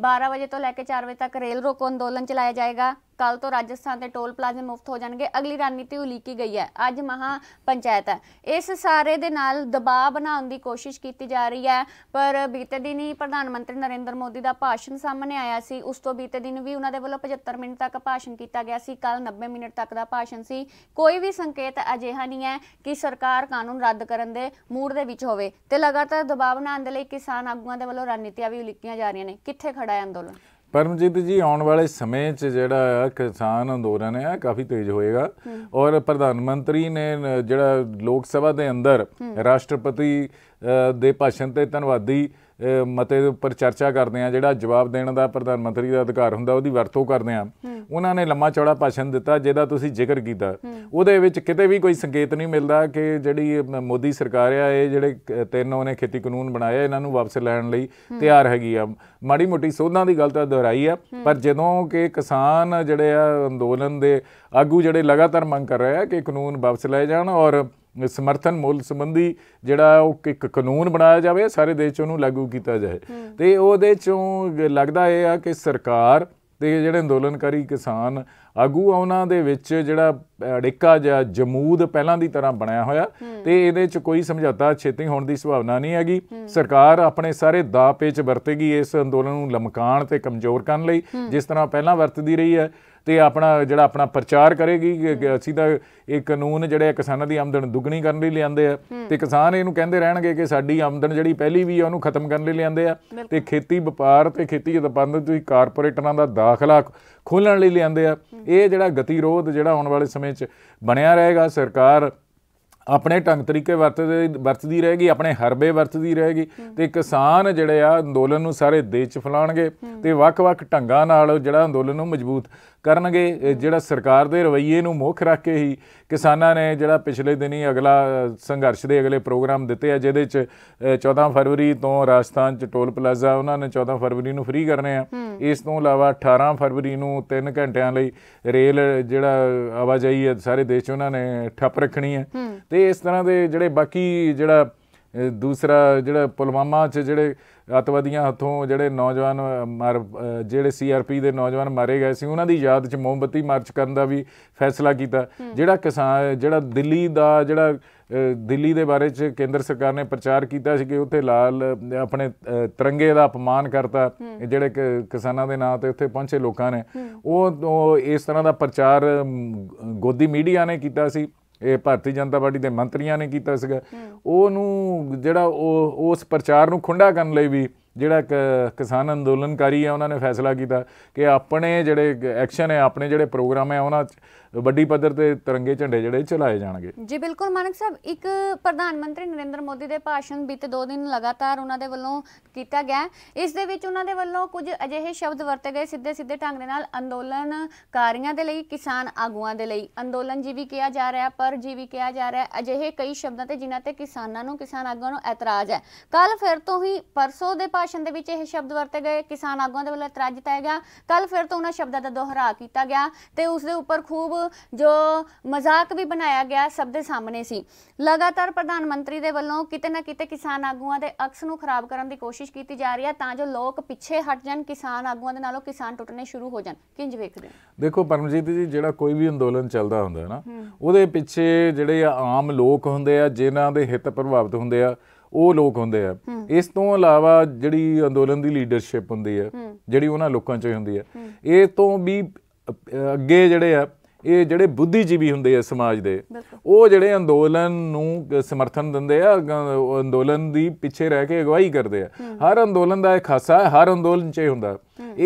12 ਵਜੇ ਤੋਂ ਲੈ ਕੇ 4 ਵਜੇ ਤੱਕ ਰੇਲ ਰੋਕੋ ਅੰਦੋਲਨ ਚਲਾਇਆ ਜਾਏਗਾ ਕੱਲ ਤੋਂ ਰਾਜਸਥਾਨ ਦੇ ਟੋਲ ਪਲਾਜ਼ੇ ਮੁਫਤ ਹੋ ਜਾਣਗੇ ਅਗਲੀ ਰਣ ਨਿਗਰਾਨੀ ਉਲੀਕੀ ਗਈ ਹੈ ਅੱਜ ਮਹਾ ਪੰਚਾਇਤ ਹੈ ਇਸ ਸਾਰੇ ਦੇ ਨਾਲ ਦਬਾਅ ਬਣਾਉਣ ਦੀ ਕੋਸ਼ਿਸ਼ ਕੀਤੀ ਜਾ ਰਹੀ ਹੈ ਪਰ ਬੀਤੇ ਦਿਨ ਹੀ ਪ੍ਰਧਾਨ ਮੰਤਰੀ ਨਰਿੰਦਰ ਮੋਦੀ ਦਾ ਭਾਸ਼ਣ ਸਾਹਮਣੇ ਆਇਆ ਸੀ ਉਸ ਤੋਂ ਬੀਤੇ ਦਿਨ ਵੀ ਉਹਨਾਂ ਦੇ ਵੱਲੋਂ 75 ਮਿੰਟ ਤੱਕ ਭਾਸ਼ਣ ਕੀਤਾ ਗਿਆ ਸੀ ਕੱਲ 90 ਮਿੰਟ ਤੱਕ ਦਾ ਭਾਸ਼ਣ ਸੀ ਕੋਈ ਵੀ ਸੰਕੇਤ ਅਜਿਹਾ ਨਹੀਂ ਹੈ ਕਿ ਸਰਕਾਰ ਕਾਨੂੰਨ ਰੱਦ ਕਰਨ ਦੇ ਮੂਡ ਦੇ ਵਿੱਚ ਹੋਵੇ ਤੇ ਲਗਾਤਾਰ ਦਬਾਅ ਬਣਾਉਣ ਦੇ ਲਈ ਕਿਸਾਨ ਆਗੂਆਂ ਦੇ ਵੱਲੋਂ ਰਣਨੀਤੀਆਂ ਵੀ ਉਲੀਕੀਆਂ ਜਾ ਰਹੀਆਂ ਨੇ ਕਿੱਥੇ ਖੜਾ ਹੈ ਅੰਦੋਲਨ ਪਰਮਜੀਤ ਜੀ ਆਉਣ ਵਾਲੇ ਸਮੇਂ 'ਚ ਜਿਹੜਾ ਕਿਸਾਨ ਅੰਦੋਲਨ ਹੈ ਕਾਫੀ ਤੇਜ਼ ਹੋਏਗਾ ਔਰ ਪ੍ਰਧਾਨ ਮੰਤਰੀ ਨੇ ਜਿਹੜਾ ਲੋਕ ਸਭਾ ਦੇ ਅੰਦਰ ਰਾਸ਼ਟਰਪਤੀ ਦੇ ਭਾਸ਼ਣ ਤੇ ਧੰਨਵਾਦੀ ਮਤੇ ਦੇ ਉੱਪਰ ਚਰਚਾ ਕਰਦੇ ਆ ਜਿਹੜਾ ਜਵਾਬ ਦੇਣ ਦਾ ਪ੍ਰਧਾਨ ਮੰਤਰੀ ਦਾ ਅਧਿਕਾਰ ਹੁੰਦਾ ਉਹਦੀ ਵਰਤੋਂ ਕਰਦੇ ਆ ਉਹਨਾਂ ਨੇ ਲੰਮਾ ਚੌੜਾ ਭਾਸ਼ਣ ਦਿੱਤਾ ਜਿਹਦਾ ਤੁਸੀਂ ਜ਼ਿਕਰ ਕੀਤਾ ਉਹਦੇ ਵਿੱਚ ਕਿਤੇ ਵੀ ਕੋਈ ਸੰਕੇਤ ਨਹੀਂ ਮਿਲਦਾ ਕਿ ਜਿਹੜੀ ਮੋਦੀ ਸਰਕਾਰ ਆ ਇਹ ਜਿਹੜੇ ਤਿੰਨੋਂ ਨੇ ਖੇਤੀ ਕਾਨੂੰਨ ਬਣਾਇਆ ਇਹਨਾਂ ਨੂੰ ਵਾਪਸ ਲੈਣ ਲਈ ਤਿਆਰ ਹੈਗੀ ਆ ਮਾੜੀ ਮੋਟੀ ਸੋਧਾਂ ਦੀ ਗੱਲ ਤਾਂ ਦੁਹਰਾਈ ਆ ਪਰ ਜਦੋਂ ਕਿ ਕਿਸਾਨ ਜਿਹੜੇ ਆ ਅੰਦੋਲਨ ਦੇ ਆਗੂ ਜਿਹੜੇ ਲਗਾਤਾਰ ਮੰਗ ਕਰ ਰਹੇ ਆ ਕਿ ਕਾਨੂੰਨ ਵਾਪਸ ਲਏ ਜਾਣ ਔਰ ਸਮਰਥਨ ਮੁੱਲ ਸੰਬੰਧੀ ਜਿਹੜਾ ਉਹ ਇੱਕ ਕਾਨੂੰਨ ਬਣਾਇਆ ਜਾਵੇ ਸਾਰੇ ਦੇਸ਼ 'ਚ ਉਹਨੂੰ ਲਾਗੂ ਕੀਤਾ ਜਾਏ ਤੇ ਉਹਦੇ 'ਚੋਂ ਲੱਗਦਾ ਇਹ ਆ ਕਿ ਸਰਕਾਰ ਤੇ ਜਿਹੜੇ ਅੰਦੋਲਨਕਾਰੀ ਕਿਸਾਨ ਆਗੂ ਉਹਨਾਂ ਦੇ ਵਿੱਚ ਜਿਹੜਾ ਅੜਿੱਕਾ ਜਾਂ ਜਮੂਦ ਪਹਿਲਾਂ ਦੀ ਤਰ੍ਹਾਂ ਬਣਿਆ ਹੋਇਆ ਤੇ ਇਹਦੇ 'ਚ ਕੋਈ ਸਮਝੌਤਾ ਛੇਤੀ ਹੋਣ ਦੀ ਸੰਭਾਵਨਾ ਨਹੀਂ ਹੈਗੀ ਸਰਕਾਰ ਆਪਣੇ ਸਾਰੇ ਦਾਅ ਪੇਚ ਵਰਤੇਗੀ ਇਸ ਅੰਦੋਲਨ ਨੂੰ ਲਮਕਾਣ ਤੇ ਕਮਜ਼ੋਰ ਕਰਨ ਲਈ ਜਿਸ ਤਰ੍ਹਾਂ ਪਹਿਲਾਂ ਵਰਤਦੀ ਰਹੀ ਹੈ ਤੇ ਆਪਣਾ ਜਿਹੜਾ ਆਪਣਾ ਪ੍ਰਚਾਰ ਕਰੇਗੀ ਕਿ ਅਸੀਂ ਤਾਂ ਇਹ ਕਾਨੂੰਨ ਜਿਹੜੇ ਕਿਸਾਨਾਂ ਦੀ ਆਮਦਨ ਦੁੱਗਣੀ ਕਰਨ ਲਈ ਲਿਆਂਦੇ ਆ ਤੇ ਕਿਸਾਨ ਇਹਨੂੰ ਕਹਿੰਦੇ ਰਹਿਣਗੇ ਕਿ ਸਾਡੀ ਆਮਦਨ ਜਿਹੜੀ ਪਹਿਲੀ ਵੀ ਆ ਉਹਨੂੰ ਖਤਮ ਕਰਨ ਲਈ ਲਿਆਂਦੇ ਆ ਤੇ ਖੇਤੀ ਵਪਾਰ ਤੇ ਖੇਤੀ ਜਦਬੰਦ ਤੁਸੀਂ ਕਾਰਪੋਰੇਟਰਾਂ ਦਾ ਦਾਖਲਾ ਖੋਲਣ ਲਈ ਲਿਆਂਦੇ ਆ ਇਹ ਜਿਹੜਾ ਗਤੀਰੋਧ ਜਿਹੜਾ ਆਉਣ ਵਾਲੇ ਸਮੇਂ 'ਚ ਬਣਿਆ ਰਹੇਗਾ ਸਰਕਾਰ ਆਪਣੇ ਢੰਗ ਤਰੀਕੇ ਵਰਤਦੇ ਵਰਤਦੀ ਰਹੇਗੀ ਆਪਣੇ ਹਰਬੇ ਵਰਤਦੀ ਰਹੇਗੀ ਤੇ ਕਿਸਾਨ ਜਿਹੜੇ ਆ ਅੰਦੋਲਨ ਨੂੰ ਸਾਰੇ ਦੇਸ਼ ਚ ਫਲਾਣਗੇ ਤੇ ਵੱਖ-ਵੱਖ ਢੰਗਾਂ ਨਾਲ ਜਿਹੜਾ ਅੰਦੋਲਨ ਨੂੰ ਮਜ਼ਬੂਤ ਕਰਨਗੇ ਜਿਹੜਾ ਸਰਕਾਰ ਦੇ ਰਵਈਏ ਨੂੰ ਮੁੱਖ ਰੱਖ ਕੇ ਹੀ ਕਿਸਾਨਾਂ ਨੇ ਜਿਹੜਾ ਪਿਛਲੇ ਦਿਨੀ ਅਗਲਾ ਸੰਘਰਸ਼ ਦੇ ਅਗਲੇ ਪ੍ਰੋਗਰਾਮ ਦਿੱਤੇ ਆ ਜਿਹਦੇ ਚ 14 ਫਰਵਰੀ ਤੋਂ ਰਾਜਸਥਾਨ ਚ ਟੋਲ ਪਲਾਜ਼ਾ ਉਹਨਾਂ ਨੇ 14 ਫਰਵਰੀ ਨੂੰ ਫ੍ਰੀ ਕਰਨੇ ਆ ਇਸ ਤੋਂ ਇਲਾਵਾ 18 ਫਰਵਰੀ ਨੂੰ 3 ਘੰਟਿਆਂ ਲਈ ਰੇਲ ਜਿਹੜਾ ਆਵਾਜਾਈ ਹੈ ਸਾਰੇ ਦੇਸ਼ 'ਚ ਉਹਨਾਂ ਨੇ ਠੱਪ ਰੱਖਣੀ ਹੈ ਤੇ ਇਸ ਤਰ੍ਹਾਂ ਦੇ ਜਿਹੜੇ ਬਾਕੀ ਜਿਹੜਾ ਦੂਸਰਾ ਜਿਹੜਾ ਪੁਲਵਾਮਾ 'ਚ ਜਿਹੜੇ ਅਤਵਾਦੀਆਂ ਹੱਥੋਂ ਜਿਹੜੇ ਨੌਜਵਾਨ ਮਰ ਜਿਹੜੇ ਸੀਆਰਪੀ ਦੇ ਨੌਜਵਾਨ ਮਾਰੇ ਗਏ ਸੀ ਉਹਨਾਂ ਦੀ ਯਾਦ 'ਚ ਮੋਮਬਤੀ ਮਾਰਚ ਕਰਨ ਦਾ ਵੀ ਫੈਸਲਾ ਕੀਤਾ ਜਿਹੜਾ ਕਿਸਾਨ ਜਿਹੜਾ ਦਿੱਲੀ ਦਾ ਜਿਹੜਾ ਦਿੱਲੀ ਦੇ ਬਾਰੇ ਚ ਕੇਂਦਰ ਸਰਕਾਰ ਨੇ ਪ੍ਰਚਾਰ ਕੀਤਾ ਸੀ ਕਿ ਉੱਥੇ ਲਾਲ ਆਪਣੇ ਤਿਰੰਗੇ ਦਾ ਅਪਮਾਨ ਕਰਤਾ ਜਿਹੜੇ ਕਿਸਾਨਾਂ ਦੇ ਨਾਂ ਤੇ ਉੱਥੇ ਪਹੁੰਚੇ ਲੋਕਾਂ ਨੇ ਉਹ ਇਸ ਤਰ੍ਹਾਂ ਦਾ ਪ੍ਰਚਾਰ ਗੋਦੀ ਮੀਡੀਆ ਨੇ ਕੀਤਾ ਸੀ ਇਹ ਭਾਰਤੀ ਜਨਤਾ ਪਾਰਟੀ ਦੇ ਮੰਤਰੀਆਂ ਨੇ ਕੀਤਾ ਸੀਗਾ ਉਹਨੂੰ ਜਿਹੜਾ ਉਹ ਉਸ ਪ੍ਰਚਾਰ ਨੂੰ ਖੁੰਡਾ ਕਰਨ ਲਈ ਵੀ ਜਿਹੜਾ ਇੱਕ ਕਿਸਾਨ ਅੰਦੋਲਨਕਾਰੀ ਆ ਉਹਨਾਂ ਨੇ ਫੈਸਲਾ ਕੀਤਾ ਕਿ ਆਪਣੇ ਜਿਹੜੇ ਐਕਸ਼ਨ ਹੈ ਆਪਣੇ ਜਿਹੜੇ ਪ੍ਰੋਗਰਾਮ ਹੈ ਉਹਨਾਂ ਵੱਡੀ ਪੱਧਰ ਤੇ ਤਿਰੰਗੇ ਝੰਡੇ ਜਿਹੜੇ ਚਲਾਏ ਜਾਣਗੇ ਜੀ ਬਿਲਕੁਲ ਮਾਨਕ ਸਾਹਿਬ ਇੱਕ ਪ੍ਰਧਾਨ ਮੰਤਰੀ ਨਰਿੰਦਰ ਮੋਦੀ ਦੇ ਭਾਸ਼ਣ ਬੀਤੇ 2 ਦਿਨ ਲਗਾਤਾਰ ਉਹਨਾਂ ਦੇ ਵੱਲੋਂ ਕੀਤਾ ਗਿਆ ਇਸ ਦੇ ਵਿੱਚ ਉਹਨਾਂ ਦੇ ਵੱਲੋਂ ਕੁਝ ਅਜਿਹੇ ਸ਼ਬਦ ਵਰਤੇ ਗਏ ਸਿੱਧੇ ਸਿੱਧੇ ਢੰਗ ਦੇ ਨਾਲ ਅੰਦੋਲਨਕਾਰੀਆਂ ਦੇ ਲਈ ਕਿਸਾਨ ਆਗੂਆਂ ਦੇ ਲਈ ਅੰਦੋਲਨ ਜੀ ਵੀ ਕਿਹਾ ਜਾ ਰਿਹਾ ਪਰ ਜੀ ਵੀ ਕਿਹਾ ਜਾ ਰਿਹਾ ਅਜਿਹੇ ਕਈ ਸ਼ਬਦਾਂ ਤੇ ਜਿਨ੍ਹਾਂ ਤੇ ਕਿਸਾਨਾਂ ਨੂੰ ਕਿਸਾਨ ਆਗੂਆਂ ਨੂੰ ਇਤਰਾਜ਼ ਹੈ ਕੱਲ ਫਿਰ ਤੋਂ ਹੀ ਪਰਸੋਂ ਦੇ ਭਾਸ਼ਣ ਦੇ ਵਿੱਚ ਇਹ ਸ਼ਬਦ ਵਰਤੇ ਗਏ ਕਿਸਾਨ ਆਗੂਆਂ ਦੇ ਵੱਲੋਂ ਇਤਰਾਜ਼ ਜਤਾਇਆ ਗਿਆ ਕੱਲ ਫਿਰ ਤੋਂ ਉਹਨਾਂ ਸ਼ਬਦਾਂ ਦਾ ਦੁਹਰਾ ਕੀਤਾ ਗਿਆ ਤੇ ਉਸ ਦੇ ਉੱਪਰ ਖੂਬ ਜੋ ਮਜ਼ਾਕ ਵੀ ਬਣਾਇਆ ਗਿਆ ਸਭ ਦੇ ਸਾਹਮਣੇ ਸੀ ਲਗਾਤਾਰ ਪ੍ਰਧਾਨ ਮੰਤਰੀ ਦੇ ਵੱਲੋਂ ਕਿਤੇ ਨਾ ਕਿਤੇ ਕਿਸਾਨ ਆਗੂਆਂ ਦੇ ਅਕਸ ਨੂੰ ਖਰਾਬ ਕਰਨ ਦੀ ਕੋਸ਼ਿਸ਼ ਕੀਤੀ ਜਾ ਰਹੀ ਹੈ ਤਾਂ ਜੋ ਲੋਕ ਪਿੱਛੇ ਹਟ ਜਾਣ ਕਿਸਾਨ ਆਗੂਆਂ ਦੇ ਨਾਲੋਂ ਕਿਸਾਨ ਟੁੱਟਣੇ ਸ਼ੁਰੂ ਹੋ ਜਾਣ ਕਿੰਜ ਵੇਖਦੇ ਦੇਖੋ ਪਰਮਜੀਤ ਜੀ ਜਿਹੜਾ ਕੋਈ ਵੀ ਅੰਦੋਲਨ ਚੱਲਦਾ ਹੁੰਦਾ ਹੈ ਨਾ ਉਹਦੇ ਪਿੱਛੇ ਜਿਹੜੇ ਆਮ ਲੋਕ ਹੁੰਦੇ ਆ ਜਿਨ੍ਹਾਂ ਦੇ ਹਿੱਤ ਪ੍ਰਭਾਵਿਤ ਹੁੰਦੇ ਆ ਉਹ ਲੋਕ ਹੁੰਦੇ ਆ ਇਸ ਤੋਂ ਇਲਾਵਾ ਜਿਹੜੀ ਅੰਦੋਲਨ ਦੀ ਲੀਡਰਸ਼ਿਪ ਹੁੰਦੀ ਹੈ ਜਿਹੜੀ ਉਹਨਾਂ ਲੋਕਾਂ 'ਚ ਹੁੰਦੀ ਹੈ ਇਹ ਤੋਂ ਵੀ ਅੱਗੇ ਜਿਹੜੇ ਆ ਇਹ ਜਿਹੜੇ ਬੁੱਧੀਜੀਵੀ ਹੁੰਦੇ ਆ ਸਮਾਜ ਦੇ ਉਹ ਜਿਹੜੇ ਅੰਦੋਲਨ ਨੂੰ ਸਮਰਥਨ ਦਿੰਦੇ ਆ ਅੰਦੋਲਨ ਦੀ ਪਿੱਛੇ ਰਹਿ ਕੇ ਅਗਵਾਈ ਕਰਦੇ ਆ ਹਰ ਅੰਦੋਲਨ ਦਾ ਇੱਕ ਖਾਸਾ ਹੈ ਹਰ ਅੰਦੋਲਨ 'ਚ ਹੁੰਦਾ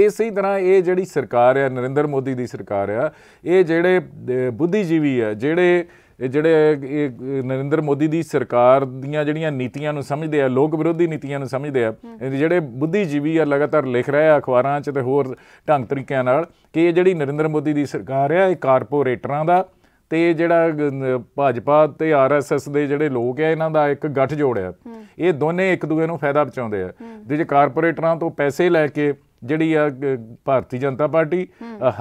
ਇਸੇ ਤਰ੍ਹਾਂ ਇਹ ਜਿਹੜੀ ਸਰਕਾਰ ਆ ਨਰਿੰਦਰ ਮੋਦੀ ਦੀ ਸਰਕਾਰ ਆ ਇਹ ਜਿਹੜੇ ਬੁੱਧੀਜੀਵੀ ਆ ਜਿਹੜੇ ਇਹ ਜਿਹੜੇ ਨਰਿੰਦਰ ਮੋਦੀ ਦੀ ਸਰਕਾਰ ਦੀਆਂ ਜਿਹੜੀਆਂ ਨੀਤੀਆਂ ਨੂੰ ਸਮਝਦੇ ਆ ਲੋਕ ਵਿਰੋਧੀ ਨੀਤੀਆਂ ਨੂੰ ਸਮਝਦੇ ਆ ਜਿਹੜੇ ਬੁੱਧੀਜੀਵੀ ਆ ਲਗਾਤਾਰ ਲਿਖ ਰਹੇ ਆ ਅਖਬਾਰਾਂ 'ਚ ਤੇ ਹੋਰ ਢੰਗ ਤਰੀਕਿਆਂ ਨਾਲ ਕਿ ਇਹ ਜਿਹੜੀ ਨਰਿੰਦਰ ਮੋਦੀ ਦੀ ਸਰਕਾਰ ਆ ਇਹ ਕਾਰਪੋਰੇਟਰਾਂ ਦਾ ਤੇ ਜਿਹੜਾ ਭਾਜਪਾ ਤੇ ਆਰਐਸਐਸ ਦੇ ਜਿਹੜੇ ਲੋਕ ਆ ਇਹਨਾਂ ਦਾ ਇੱਕ ਗੱਠ ਜੋੜਿਆ ਇਹ ਦੋਨੇ ਇੱਕ ਦੂਜੇ ਨੂੰ ਫਾਇਦਾ ਪਹੁੰਚਾਉਂਦੇ ਆ ਤੇ ਜੇ ਕਾਰਪੋਰੇਟਰਾਂ ਤੋਂ ਪੈਸੇ ਲੈ ਕੇ ਜਿਹੜੀ ਆ ਭਾਰਤੀ ਜਨਤਾ ਪਾਰਟੀ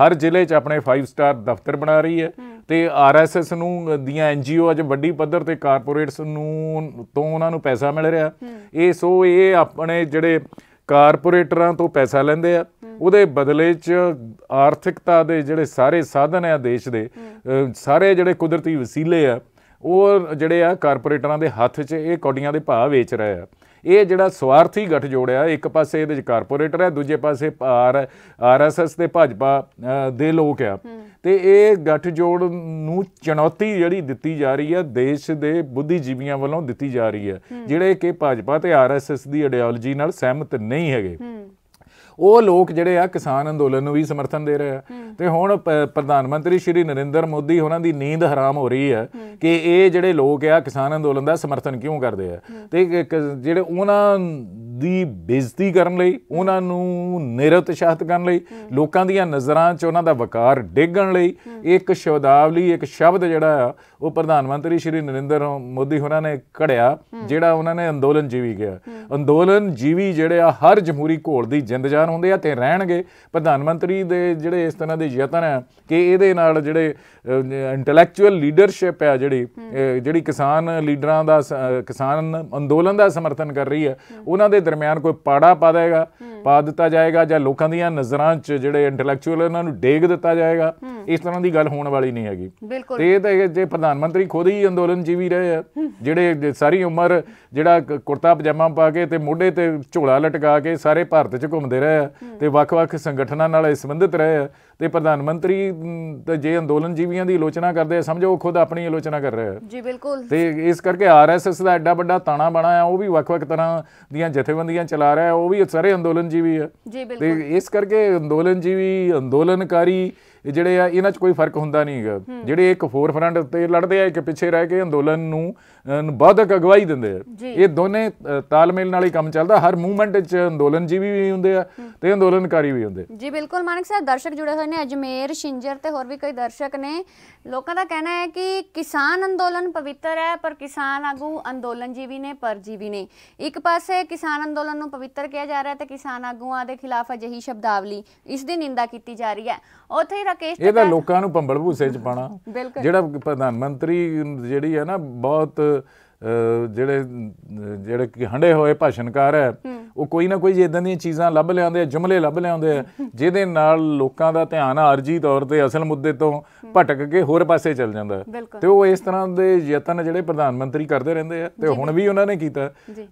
ਹਰ ਜ਼ਿਲ੍ਹੇ 'ਚ ਆਪਣੇ 5 ਸਟਾਰ ਦਫ਼ਤਰ ਬਣਾ ਰਹੀ ਹੈ ਤੇ ਆਰਐਸਐਸ ਨੂੰ ਦੀਆਂ ਐਨਜੀਓ ਅਜ ਵੱਡੀ ਪੱਧਰ ਤੇ ਕਾਰਪੋਰੇਟਸ ਨੂੰ ਤੋਂ ਉਹਨਾਂ ਨੂੰ ਪੈਸਾ ਮਿਲ ਰਿਹਾ ਇਹ ਸੋ ਇਹ ਆਪਣੇ ਜਿਹੜੇ ਕਾਰਪੋਰੇਟਰਾਂ ਤੋਂ ਪੈਸਾ ਲੈਂਦੇ ਆ ਉਹਦੇ ਬਦਲੇ 'ਚ ਆਰਥਿਕਤਾ ਦੇ ਜਿਹੜੇ ਸਾਰੇ ਸਾਧਨ ਆ ਦੇਸ਼ ਦੇ ਸਾਰੇ ਜਿਹੜੇ ਕੁਦਰਤੀ ਵਸੀਲੇ ਆ ਉਹ ਜਿਹੜੇ ਆ ਕਾਰਪੋਰੇਟਰਾਂ ਦੇ ਹੱਥ 'ਚ ਇਹ ਕੌਡੀਆਂ ਦੇ ਭਾਅ ਵੇਚ ਰਹੇ ਆ ਇਹ ਜਿਹੜਾ ਸਵਾਰਥੀ ਗੱਠ ਜੋੜਿਆ ਇੱਕ ਪਾਸੇ ਇਹਦੇ ਚ ਕਾਰਪੋਰੇਟਰ ਹੈ ਦੂਜੇ ਪਾਸੇ ਆਰ ਆਰਐਸਐਸ ਤੇ ਭਾਜਪਾ ਦੇ ਲੋਕ ਆ ਤੇ ਇਹ ਗੱਠ ਜੋੜ ਨੂੰ ਚੁਣੌਤੀ ਜਿਹੜੀ ਦਿੱਤੀ ਜਾ ਰਹੀ ਹੈ ਦੇਸ਼ ਦੇ ਬੁੱਧੀਜੀਵੀਆਂ ਵੱਲੋਂ ਦਿੱਤੀ ਜਾ ਰਹੀ ਹੈ ਜਿਹੜੇ ਕਿ ਭਾਜਪਾ ਤੇ ਆਰਐਸਐਸ ਦੀ ਆਈਡੀਓਲੋਜੀ ਨਾਲ ਸਹਿਮਤ ਨਹੀਂ ਹੈਗੇ ਉਹ ਲੋਕ ਜਿਹੜੇ ਆ ਕਿਸਾਨ ਅੰਦੋਲਨ ਨੂੰ ਵੀ ਸਮਰਥਨ ਦੇ ਰਹੇ ਆ ਤੇ ਹੁਣ ਪ੍ਰਧਾਨ ਮੰਤਰੀ ਸ਼੍ਰੀ ਨਰਿੰਦਰ ਮੋਦੀ ਉਹਨਾਂ ਦੀ ਨੀਂਦ ਹਰਾਮ ਹੋ ਰਹੀ ਹੈ ਕਿ ਇਹ ਜਿਹੜੇ ਲੋਕ ਆ ਕਿਸਾਨ ਅੰਦੋਲਨ ਦਾ ਸਮਰਥਨ ਕਿਉਂ ਕਰਦੇ ਆ ਤੇ ਜਿਹੜੇ ਉਹਨਾਂ ਦੀ ਬੇਇੱਜ਼ਤੀ ਕਰਨ ਲਈ ਉਹਨਾਂ ਨੂੰ ਨਿਰਤਸ਼ਾਹਤ ਕਰਨ ਲਈ ਲੋਕਾਂ ਦੀਆਂ ਨਜ਼ਰਾਂ 'ਚ ਉਹਨਾਂ ਦਾ ਵਕਾਰ ਡੇਗਣ ਲਈ ਇੱਕ ਸ਼ਬਦਾਵਲੀ ਇੱਕ ਸ਼ਬਦ ਜਿਹੜਾ ਆ ਉਹ ਪ੍ਰਧਾਨ ਮੰਤਰੀ ਸ਼੍ਰੀ ਨਰਿੰਦਰ ਮੋਦੀ ਹੋਰਾਂ ਨੇ ਘੜਿਆ ਜਿਹੜਾ ਉਹਨਾਂ ਨੇ ਅੰਦੋਲਨ ਜੀਵੀ ਗਿਆ ਅੰਦੋਲਨ ਜੀਵੀ ਜਿਹੜੇ ਆ ਹਰ ਜਮਹੂਰੀ ਘੋਲ ਦੀ ਜਿੰਦਜਾਨ ਹੁੰਦੇ ਆ ਤੇ ਰਹਿਣਗੇ ਪ੍ਰਧਾਨ ਮੰਤਰੀ ਦੇ ਜਿਹੜੇ ਇਸ ਤਰ੍ਹਾਂ ਦੇ ਯਤਨ ਆ ਕਿ ਇਹਦੇ ਨਾਲ ਜਿਹੜੇ ਇੰਟੈਲੈਕਚੁਅਲ ਲੀਡਰਸ਼ਿਪ ਆ ਜਿਹੜੀ ਜਿਹੜੀ ਕਿਸਾਨ ਲੀਡਰਾਂ ਦਾ ਕਿਸਾਨ ਅੰਦੋਲਨ ਦਾ ਸਮਰਥਨ ਕਰ ਰਹੀ ਹੈ ਉਹਨਾਂ ਦੇ ਦਰਮਿਆਨ ਕੋਈ ਪਾੜਾ ਪਾ ਦੇਗਾ ਪਾ ਦਿੱਤਾ ਜਾਏਗਾ ਜਾਂ ਲੋਕਾਂ ਦੀਆਂ ਨਜ਼ਰਾਂ 'ਚ ਜਿਹੜੇ ਇੰਟੈਲੈਕਚੁਅਲ ਉਹਨਾਂ ਨੂੰ ਡੇਗ ਦਿੱਤਾ ਜਾਏਗਾ ਇਸ ਤਰ੍ਹਾਂ ਦੀ ਗੱਲ ਹੋਣ ਵਾਲੀ ਨਹੀਂ ਹੈਗੀ ਤੇ ਇਹ ਤਾਂ ਜੇ ਪ੍ਰਧਾਨ ਮੰਤਰੀ ਖੁਦ ਹੀ ਅੰਦੋਲਨ ਜੀਵੀ ਰਹੇ ਆ ਜਿਹੜੇ ਸਾਰੀ ਉਮਰ ਜਿਹੜਾ ਕੁਰਤਾ ਪਜਾਮਾ ਪਾ ਕੇ ਤੇ ਮੋਢੇ ਤੇ ਝੋਲਾ ਲਟਕਾ ਕੇ ਸਾਰੇ ਭਾਰਤ 'ਚ ਘੁੰਮਦੇ ਰਹੇ ਆ ਤੇ ਵੱਖ-ਵੱਖ ਸੰਗਠਨਾਂ ਨਾਲ ਸੰਬੰਧਿਤ ਰਹੇ ਆ ਤੇ ਪ੍ਰਧਾਨ ਮੰਤਰੀ ਤੇ ਜੇ ਅੰਦੋਲਨ ਜੀਵੀਆਂ ਦੀ ਆਲੋਚਨਾ ਕਰਦੇ ਸਮਝੋ ਉਹ ਖੁਦ ਆਪਣੀ ਆਲੋਚਨਾ ਕਰ ਰਿਹਾ ਹੈ ਜੀ ਬਿਲਕੁਲ ਤੇ ਇਸ ਕਰਕੇ ਆਰਐਸਐਸ ਦਾ ਐਡਾ ਵੱਡਾ ਤਾਣਾ ਬਣਾ ਆ ਉਹ ਵੀ ਵੱਖ-ਵੱਖ ਤਰ੍ਹਾਂ ਦੀਆਂ ਜਥੇਬੰਦੀਆਂ ਚਲਾ ਰਿਹਾ ਹੈ ਉਹ ਵੀ ਸਾਰੇ ਅੰਦੋਲਨ ਜੀਵੀ ਹੈ ਜੀ ਬਿਲਕੁਲ ਤੇ ਇਸ ਕਰਕੇ ਅੰਦੋਲਨ ਜੀਵੀ ਅੰਦੋਲਨਕਾਰੀ ਜਿਹੜੇ ਆ ਇਹਨਾਂ 'ਚ ਕੋਈ ਫਰਕ ਹੁੰਦਾ ਨਹੀਂ ਜਿਹੜੇ ਇੱਕ ਫੋਰਫਰੰਟ ਤੇ ਉੱਤੇ ਲੜਦੇ ਆ ਇੱਕ ਪਿੱਛੇ ਰਹਿ ਕੇ ਅੰਦੋਲਨ ਨੂੰ ਬਾਧਕ ਅਗਵਾਈ ਦਿੰਦੇ ਆ ਇਹ ਦੋਨੇ ਤਾਲਮੇਲ ਨਾਲ ਹੀ ਕੰਮ ਚੱਲਦਾ ਹਰ ਮੂਵਮੈਂਟ ਚ ਅੰਦੋਲਨ ਜੀ ਵੀ ਹੁੰਦੇ ਆ ਤੇ ਅੰਦੋਲਨਕਾਰੀ ਵੀ ਹੁੰਦੇ ਜੀ ਬਿਲਕੁਲ ਮਾਨਕ ਸਾਹਿਬ ਦਰਸ਼ਕ ਜੁੜੇ ਹੋਏ ਨੇ ਅਜਮੇਰ ਸ਼ਿੰਜਰ ਤੇ ਹੋਰ ਵੀ ਕਈ ਦਰਸ਼ਕ ਨੇ ਲੋਕਾਂ ਦਾ ਕਹਿਣਾ ਹੈ ਕਿ ਕਿਸਾਨ ਅੰਦੋਲਨ ਪਵਿੱਤਰ ਹੈ ਪਰ ਕਿਸਾਨ ਆਗੂ ਅੰਦੋਲਨ ਵੀ ਨੇ ਪਰ ਵੀ ਨੇ ਇੱਕ ਪਾਸੇ ਕਿਸਾਨ ਅੰਦੋਲਨ ਨੂੰ ਪਵਿੱਤਰ ਕਿਹਾ ਜਾ ਰਿਹਾ ਤੇ ਕਿਸਾਨ ਆਗੂਆਂ ਦੇ ਖਿਲਾਫ ਅਜਿਹੀ ਸ਼ਬਦਾਵਲੀ ਇਸ ਦੀ ਨਿੰਦਾ ਕੀਤੀ ਜਾ ਰਹੀ ਹੈ ਉੱਥੇ ਰਕੇਸ਼ ਇਹਦਾ ਲੋਕਾਂ ਨੂੰ ਭੰਬਲ ਭੂਸੇ ਚ ਪਾਣਾ ਜਿਹੜਾ ਪ੍ਰਧਾਨ ਮੰਤਰੀ ਜਿਹੜੀ ਹੈ ਨਾ ਬਹੁਤ parce ਜਿਹੜੇ ਜਿਹੜੇ ਕਿ ਹੰਡੇ ਹੋਏ ਭਾਸ਼ਣਕਾਰ ਹੈ ਉਹ ਕੋਈ ਨਾ ਕੋਈ ਇਦਾਂ ਦੀਆਂ ਚੀਜ਼ਾਂ ਲੱਭ ਲਿਆਉਂਦੇ ਆ ਜੁਮਲੇ ਲੱਭ ਲਿਆਉਂਦੇ ਆ ਜਿਹਦੇ ਨਾਲ ਲੋਕਾਂ ਦਾ ਧਿਆਨ ਆਰਜੀ ਤੌਰ ਤੇ ਅਸਲ ਮੁੱਦੇ ਤੋਂ ਭਟਕ ਕੇ ਹੋਰ ਪਾਸੇ ਚਲ ਜਾਂਦਾ ਤੇ ਉਹ ਇਸ ਤਰ੍ਹਾਂ ਦੇ ਯਤਨ ਜਿਹੜੇ ਪ੍ਰਧਾਨ ਮੰਤਰੀ ਕਰਦੇ ਰਹਿੰਦੇ ਆ ਤੇ ਹੁਣ ਵੀ ਉਹਨਾਂ ਨੇ ਕੀਤਾ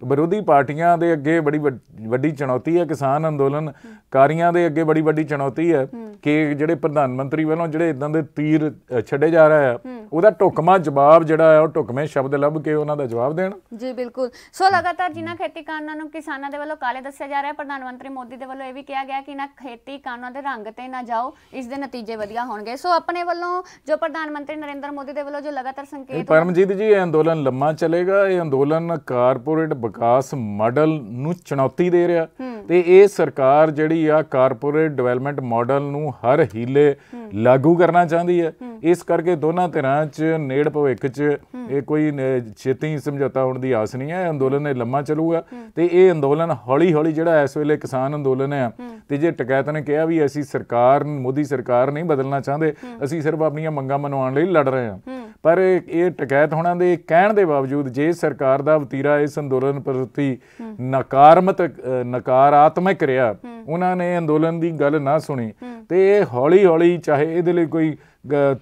ਵਿਰੋਧੀ ਪਾਰਟੀਆਂ ਦੇ ਅੱਗੇ ਬੜੀ ਵੱਡੀ ਚੁਣੌਤੀ ਹੈ ਕਿਸਾਨ ਅੰਦੋਲਨ ਕਾਰੀਆਂ ਦੇ ਅੱਗੇ ਬੜੀ ਵੱਡੀ ਚੁਣੌਤੀ ਹੈ ਕਿ ਜਿਹੜੇ ਪ੍ਰਧਾਨ ਮੰਤਰੀ ਵੱਲੋਂ ਜਿਹੜੇ ਇਦਾਂ ਦੇ ਤੀਰ ਛੱਡੇ ਜਾ ਰਹੇ ਆ ਉਹਦਾ ਟੁਕਮਾ ਜਵਾਬ ਜਿਹੜਾ ਹੈ ਉਹ ਟੁਕਮੇ ਸ਼ਬਦ ਲੱਭ ਕੇ ਉਹਨਾਂ ਦਾ ਜਵਾਬ ਦੇਣ ਜੀ ਬਿਲਕੁਲ ਸੋ ਲਗਾਤਾਰ ਜਿਨ੍ਹਾਂ ਖੇਤੀ ਕਾਨੂੰਨਾਂ ਨੂੰ ਕਿਸਾਨਾਂ ਦੇ ਵੱਲੋਂ ਕਾਲੇ ਦੱਸਿਆ ਜਾ ਰਿਹਾ ਪ੍ਰਧਾਨ ਮੰਤਰੀ ਮੋਦੀ ਦੇ ਵੱਲੋਂ ਇਹ ਵੀ ਕਿਹਾ ਗਿਆ ਕਿ ਨਾ ਖੇਤੀ ਕਾਨੂੰਨਾਂ ਦੇ ਰੰਗ ਤੇ ਨਾ ਜਾਓ ਇਸ ਦੇ ਨਤੀਜੇ ਵਧੀਆ ਹੋਣਗੇ ਸੋ ਆਪਣੇ ਵੱਲੋਂ ਜੋ ਪ੍ਰਧਾਨ ਮੰਤਰੀ ਨਰਿੰਦਰ ਮੋਦੀ ਦੇ ਵੱਲੋਂ ਜੋ ਲਗਾਤਾਰ ਸੰਕੇਤ ਪਰਮਜੀਤ ਜੀ ਇਹ ਅੰਦੋਲਨ ਲੰਮਾ ਚੱਲੇਗਾ ਇਹ ਅੰਦੋਲਨ ਕਾਰਪੋਰੇਟ ਵਿਕਾਸ ਮਾਡਲ ਨੂੰ ਚੁਣੌਤੀ ਦੇ ਰਿਹਾ ਤੇ ਇਹ ਸਰਕਾਰ ਜਿਹੜੀ ਆ ਕਾਰਪੋਰੇਟ ਡਿਵੈਲਪਮੈਂਟ ਮਾਡਲ ਨੂੰ ਹਰ ਹੀਲੇ ਲਾਗੂ ਕਰਨਾ ਚਾਹੁੰਦੀ ਹੈ ਇਸ ਕਰਕੇ ਦੋਨਾਂ ਧਿਰਾਂ 'ਚ ਨੇੜ ਭਵਿੱਖ 'ਚ ਇਹ ਕੋਈ ਛੇਤੀ ਸਮਝੌਤਾ ਹੋਣ ਦੀ ਆਸ ਨਹੀਂ ਹੈ ਅੰਦੋਲਨ ਇਹ ਲੰਮਾ ਚੱਲੂਗਾ ਤੇ ਇਹ ਅੰਦੋਲਨ ਹੌਲੀ-ਹੌਲੀ ਜਿਹੜਾ ਇਸ ਵੇਲੇ ਕਿਸਾਨ ਅੰਦੋਲਨ ਹੈ ਤੇ ਜੇ ਟਕੈਤ ਨੇ ਕਿਹਾ ਵੀ ਅਸੀਂ ਸਰਕਾਰ ਮੋਦੀ ਸਰਕਾਰ ਨਹੀਂ ਬਦਲਣਾ ਚਾਹੁੰਦੇ ਅਸੀਂ ਸਿਰਫ ਆਪਣੀਆਂ ਮੰਗਾਂ ਮਨਵਾਉਣ ਲਈ ਲੜ ਰਹੇ ਹਾਂ ਪਰ ਇਹ ਟਕੈਤ ਹੋਣਾਂ ਦੇ ਕਹਿਣ ਦੇ ਬਾਵਜੂਦ ਜੇ ਸਰਕਾਰ ਦਾ ਵਤੀਰਾ ਇਸ ਅੰਦੋਲਨ ਪ੍ਰਤੀ ਨਕਾਰਮਤ ਨਕਾਰਾਤਮਕ ਰਿਹਾ ਉਹਨਾਂ ਨੇ ਅੰਦੋਲਨ ਦੀ ਗੱਲ ਨਾ ਸੁਣੀ ਤੇ ਇਹ ਹੌਲੀ ਹੌਲੀ ਚਾਹੇ ਇਹਦੇ ਲਈ ਕੋਈ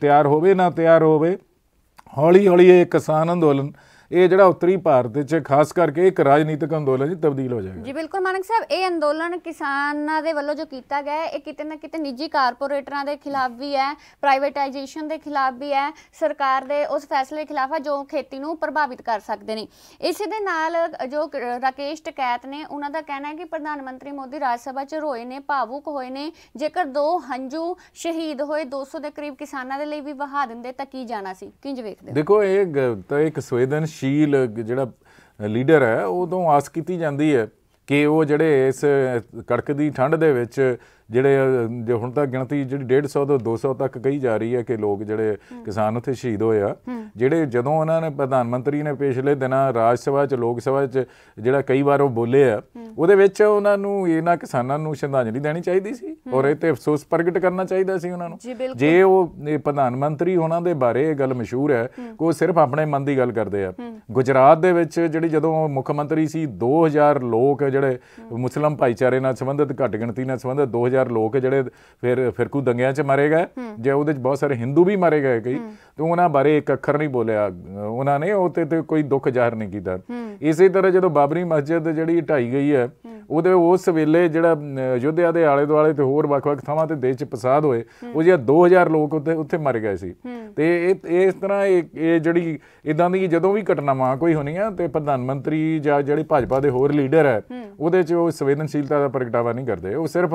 ਤਿਆਰ ਹੋਵੇ ਨਾ ਤਿਆਰ ਹੋਵੇ ਹੌਲੀ ਹੌਲੀ ਇਹ ਕਿਸਾਨ ਅੰਦੋਲਨ ਇਹ ਜਿਹੜਾ ਉੱਤਰੀ ਭਾਰਤ ਵਿੱਚ ਖਾਸ ਕਰਕੇ ਇੱਕ ਰਾਜਨੀਤਿਕ ਅੰਦੋਲਨ ਜੀ ਤਬਦੀਲ ਹੋ ਜਾਏਗਾ ਜੀ ਬਿਲਕੁਲ ਮਾਨਕ ਸਾਹਿਬ ਇਹ ਅੰਦੋਲਨ ਕਿਸਾਨਾਂ ਦੇ ਵੱਲੋਂ ਜੋ ਕੀਤਾ ਗਿਆ ਹੈ ਇਹ ਕਿਤੇ ਨਾ ਕਿਤੇ ਨਿੱਜੀ ਕਾਰਪੋਰੇਟਰਾਂ ਦੇ ਖਿਲਾਫ ਵੀ ਹੈ ਪ੍ਰਾਈਵੇਟਾਈਜੇਸ਼ਨ ਦੇ ਖਿਲਾਫ ਵੀ ਹੈ ਸਰਕਾਰ ਦੇ ਉਸ ਫੈਸਲੇ ਖਿਲਾਫ ਹੈ ਜੋ ਖੇਤੀ ਨੂੰ ਪ੍ਰਭਾਵਿਤ ਕਰ ਸਕਦੇ ਨੇ ਇਸੇ ਦੇ ਨਾਲ ਜੋ ਰਾਕੇਸ਼ ਟਕੈਤ ਨੇ ਉਹਨਾਂ ਦਾ ਕਹਿਣਾ ਹੈ ਕਿ ਪ੍ਰਧਾਨ ਮੰਤਰੀ ਮੋਦੀ ਰਾਜ ਸਭਾ 'ਚ ਰੋਏ ਨੇ ਭਾਵੁਕ ਹੋਏ ਨੇ ਜੇਕਰ ਦੋ ਹੰਝੂ ਸ਼ਹੀਦ ਹੋਏ 200 ਦੇ ਕਰੀਬ ਕਿਸਾਨਾਂ ਦੇ ਲਈ ਵੀ ਵਹਾ ਦਿੰਦੇ ਤਾਂ ਕੀ ਜਾਣਾ ਸੀ ਕਿੰਜ ਵੇਖਦੇ ਦੇਖੋ ਇਹ ਤਾਂ ਇੱਕ ਸਵੇਦਨ ਪ੍ਰਗਤੀਸ਼ੀਲ ਜਿਹੜਾ ਲੀਡਰ ਹੈ ਉਦੋਂ ਆਸ ਕੀਤੀ ਜਾਂਦੀ ਹੈ ਕਿ ਉਹ ਜਿਹੜੇ ਇਸ ਕੜਕਦੀ ਠੰਡ ਦੇ ਵਿੱਚ ਜਿਹੜੇ ਜੇ ਹੁਣ ਤਾਂ ਗਿਣਤੀ ਜਿਹੜੀ 150 ਤੋਂ 200 ਤੱਕ ਕਹੀ ਜਾ ਰਹੀ ਹੈ ਕਿ ਲੋਕ ਜਿਹੜੇ ਕਿਸਾਨ ਉੱਥੇ ਸ਼ਹੀਦ ਹੋਏ ਆ ਜਿਹੜੇ ਜਦੋਂ ਉਹਨਾਂ ਨੇ ਪ੍ਰਧਾਨ ਮੰਤਰੀ ਨੇ ਪਿਛਲੇ ਦਿਨਾਂ ਰਾਜ ਸਭਾ 'ਚ ਲੋਕ ਸਭਾ 'ਚ ਜਿਹੜਾ ਕਈ ਵਾਰ ਉਹ ਬੋਲੇ ਆ ਉਹਦੇ ਵਿੱਚ ਉਹਨਾਂ ਨੂੰ ਇਹਨਾਂ ਕਿਸਾਨਾਂ ਨੂੰ ਸ਼ਰਧਾਂਜਲੀ ਦੇਣੀ ਚਾਹੀਦੀ ਸੀ ਔਰ ਇਹ ਤੇ ਅਫਸੋਸ ਪ੍ਰਗਟ ਕਰਨਾ ਚਾਹੀਦਾ ਸੀ ਉਹਨਾਂ ਨੂੰ ਜੇ ਉਹ ਪ੍ਰਧਾਨ ਮੰਤਰੀ ਉਹਨਾਂ ਦੇ ਬਾਰੇ ਇਹ ਗੱਲ ਮਸ਼ਹੂਰ ਹੈ ਕਿ ਉਹ ਸਿਰਫ ਆਪਣੇ ਮਨ ਦੀ ਗੱਲ ਕਰਦੇ ਆ ਗੁਜਰਾਤ ਦੇ ਵਿੱਚ ਜਿਹੜੀ ਜਦੋਂ ਮੁੱਖ ਮੰਤਰੀ ਸੀ 2000 ਲੋਕ ਜਿਹੜੇ ਮੁਸਲਮ ਭਾਈਚਾਰੇ ਨਾਲ ਸੰਬੰਧਿਤ ਘੱਟ ਗਿਣਤੀ ਨਾਲ ਸੰਬੰਧਿਤ ਹਜ਼ਾਰ ਲੋਕ ਜਿਹੜੇ ਫਿਰ ਫਿਰਕੂ ਦੰਗਿਆਂ 'ਚ ਮਾਰੇ ਗਏ ਜੇ ਉਹਦੇ 'ਚ ਬਹੁਤ ਸਾਰੇ ਹਿੰਦੂ ਵੀ ਮਾਰੇ ਗਏ ਕਈ ਤੇ ਉਹਨਾਂ ਬਾਰੇ ਇੱਕ ਅੱਖਰ ਨਹੀਂ ਬੋਲਿਆ ਉਹਨਾਂ ਨੇ ਉਹ ਤੇ ਕੋਈ ਦੁੱਖ ਜ਼ਾਹਰ ਨਹੀਂ ਕੀਤਾ ਇਸੇ ਤਰ੍ਹਾਂ ਜਦੋਂ ਬਾਬਰੀ ਮਸਜਿਦ ਜਿਹੜੀ ਢਾਈ ਗਈ ਹੈ ਉਹਦੇ ਉਸ ਵੇਲੇ ਜਿਹੜਾ ਯੁੱਧਿਆ ਦੇ ਆਲੇ ਦੁਆਲੇ ਤੇ ਹੋਰ ਵੱਖ-ਵੱਖ ਥਾਵਾਂ ਤੇ ਦੇਸ਼ 'ਚ ਫਸਾਦ ਹੋਏ ਉਹ ਜਿਹੜਾ 2000 ਲੋਕ ਉੱਥੇ ਉੱਥੇ ਮਰ ਗਏ ਸੀ ਤੇ ਇਹ ਇਸ ਤਰ੍ਹਾਂ ਇਹ ਜਿਹੜੀ ਇਦਾਂ ਦੀ ਜਦੋਂ ਵੀ ਘਟਨਾਵਾਂ ਕੋਈ ਹੋਣੀਆਂ ਤੇ ਪ੍ਰਧਾਨ ਮੰਤਰੀ ਜਾਂ ਜਿਹੜੇ ਭਾਜਪਾ ਦੇ ਹੋਰ ਲੀਡਰ ਹੈ ਉਹਦੇ 'ਚ ਉਹ ਸੰਵੇਦਨਸ਼ੀਲਤਾ ਦਾ ਪ੍ਰਗਟਾਵਾ ਨਹੀਂ ਕਰਦੇ ਉਹ ਸਿਰਫ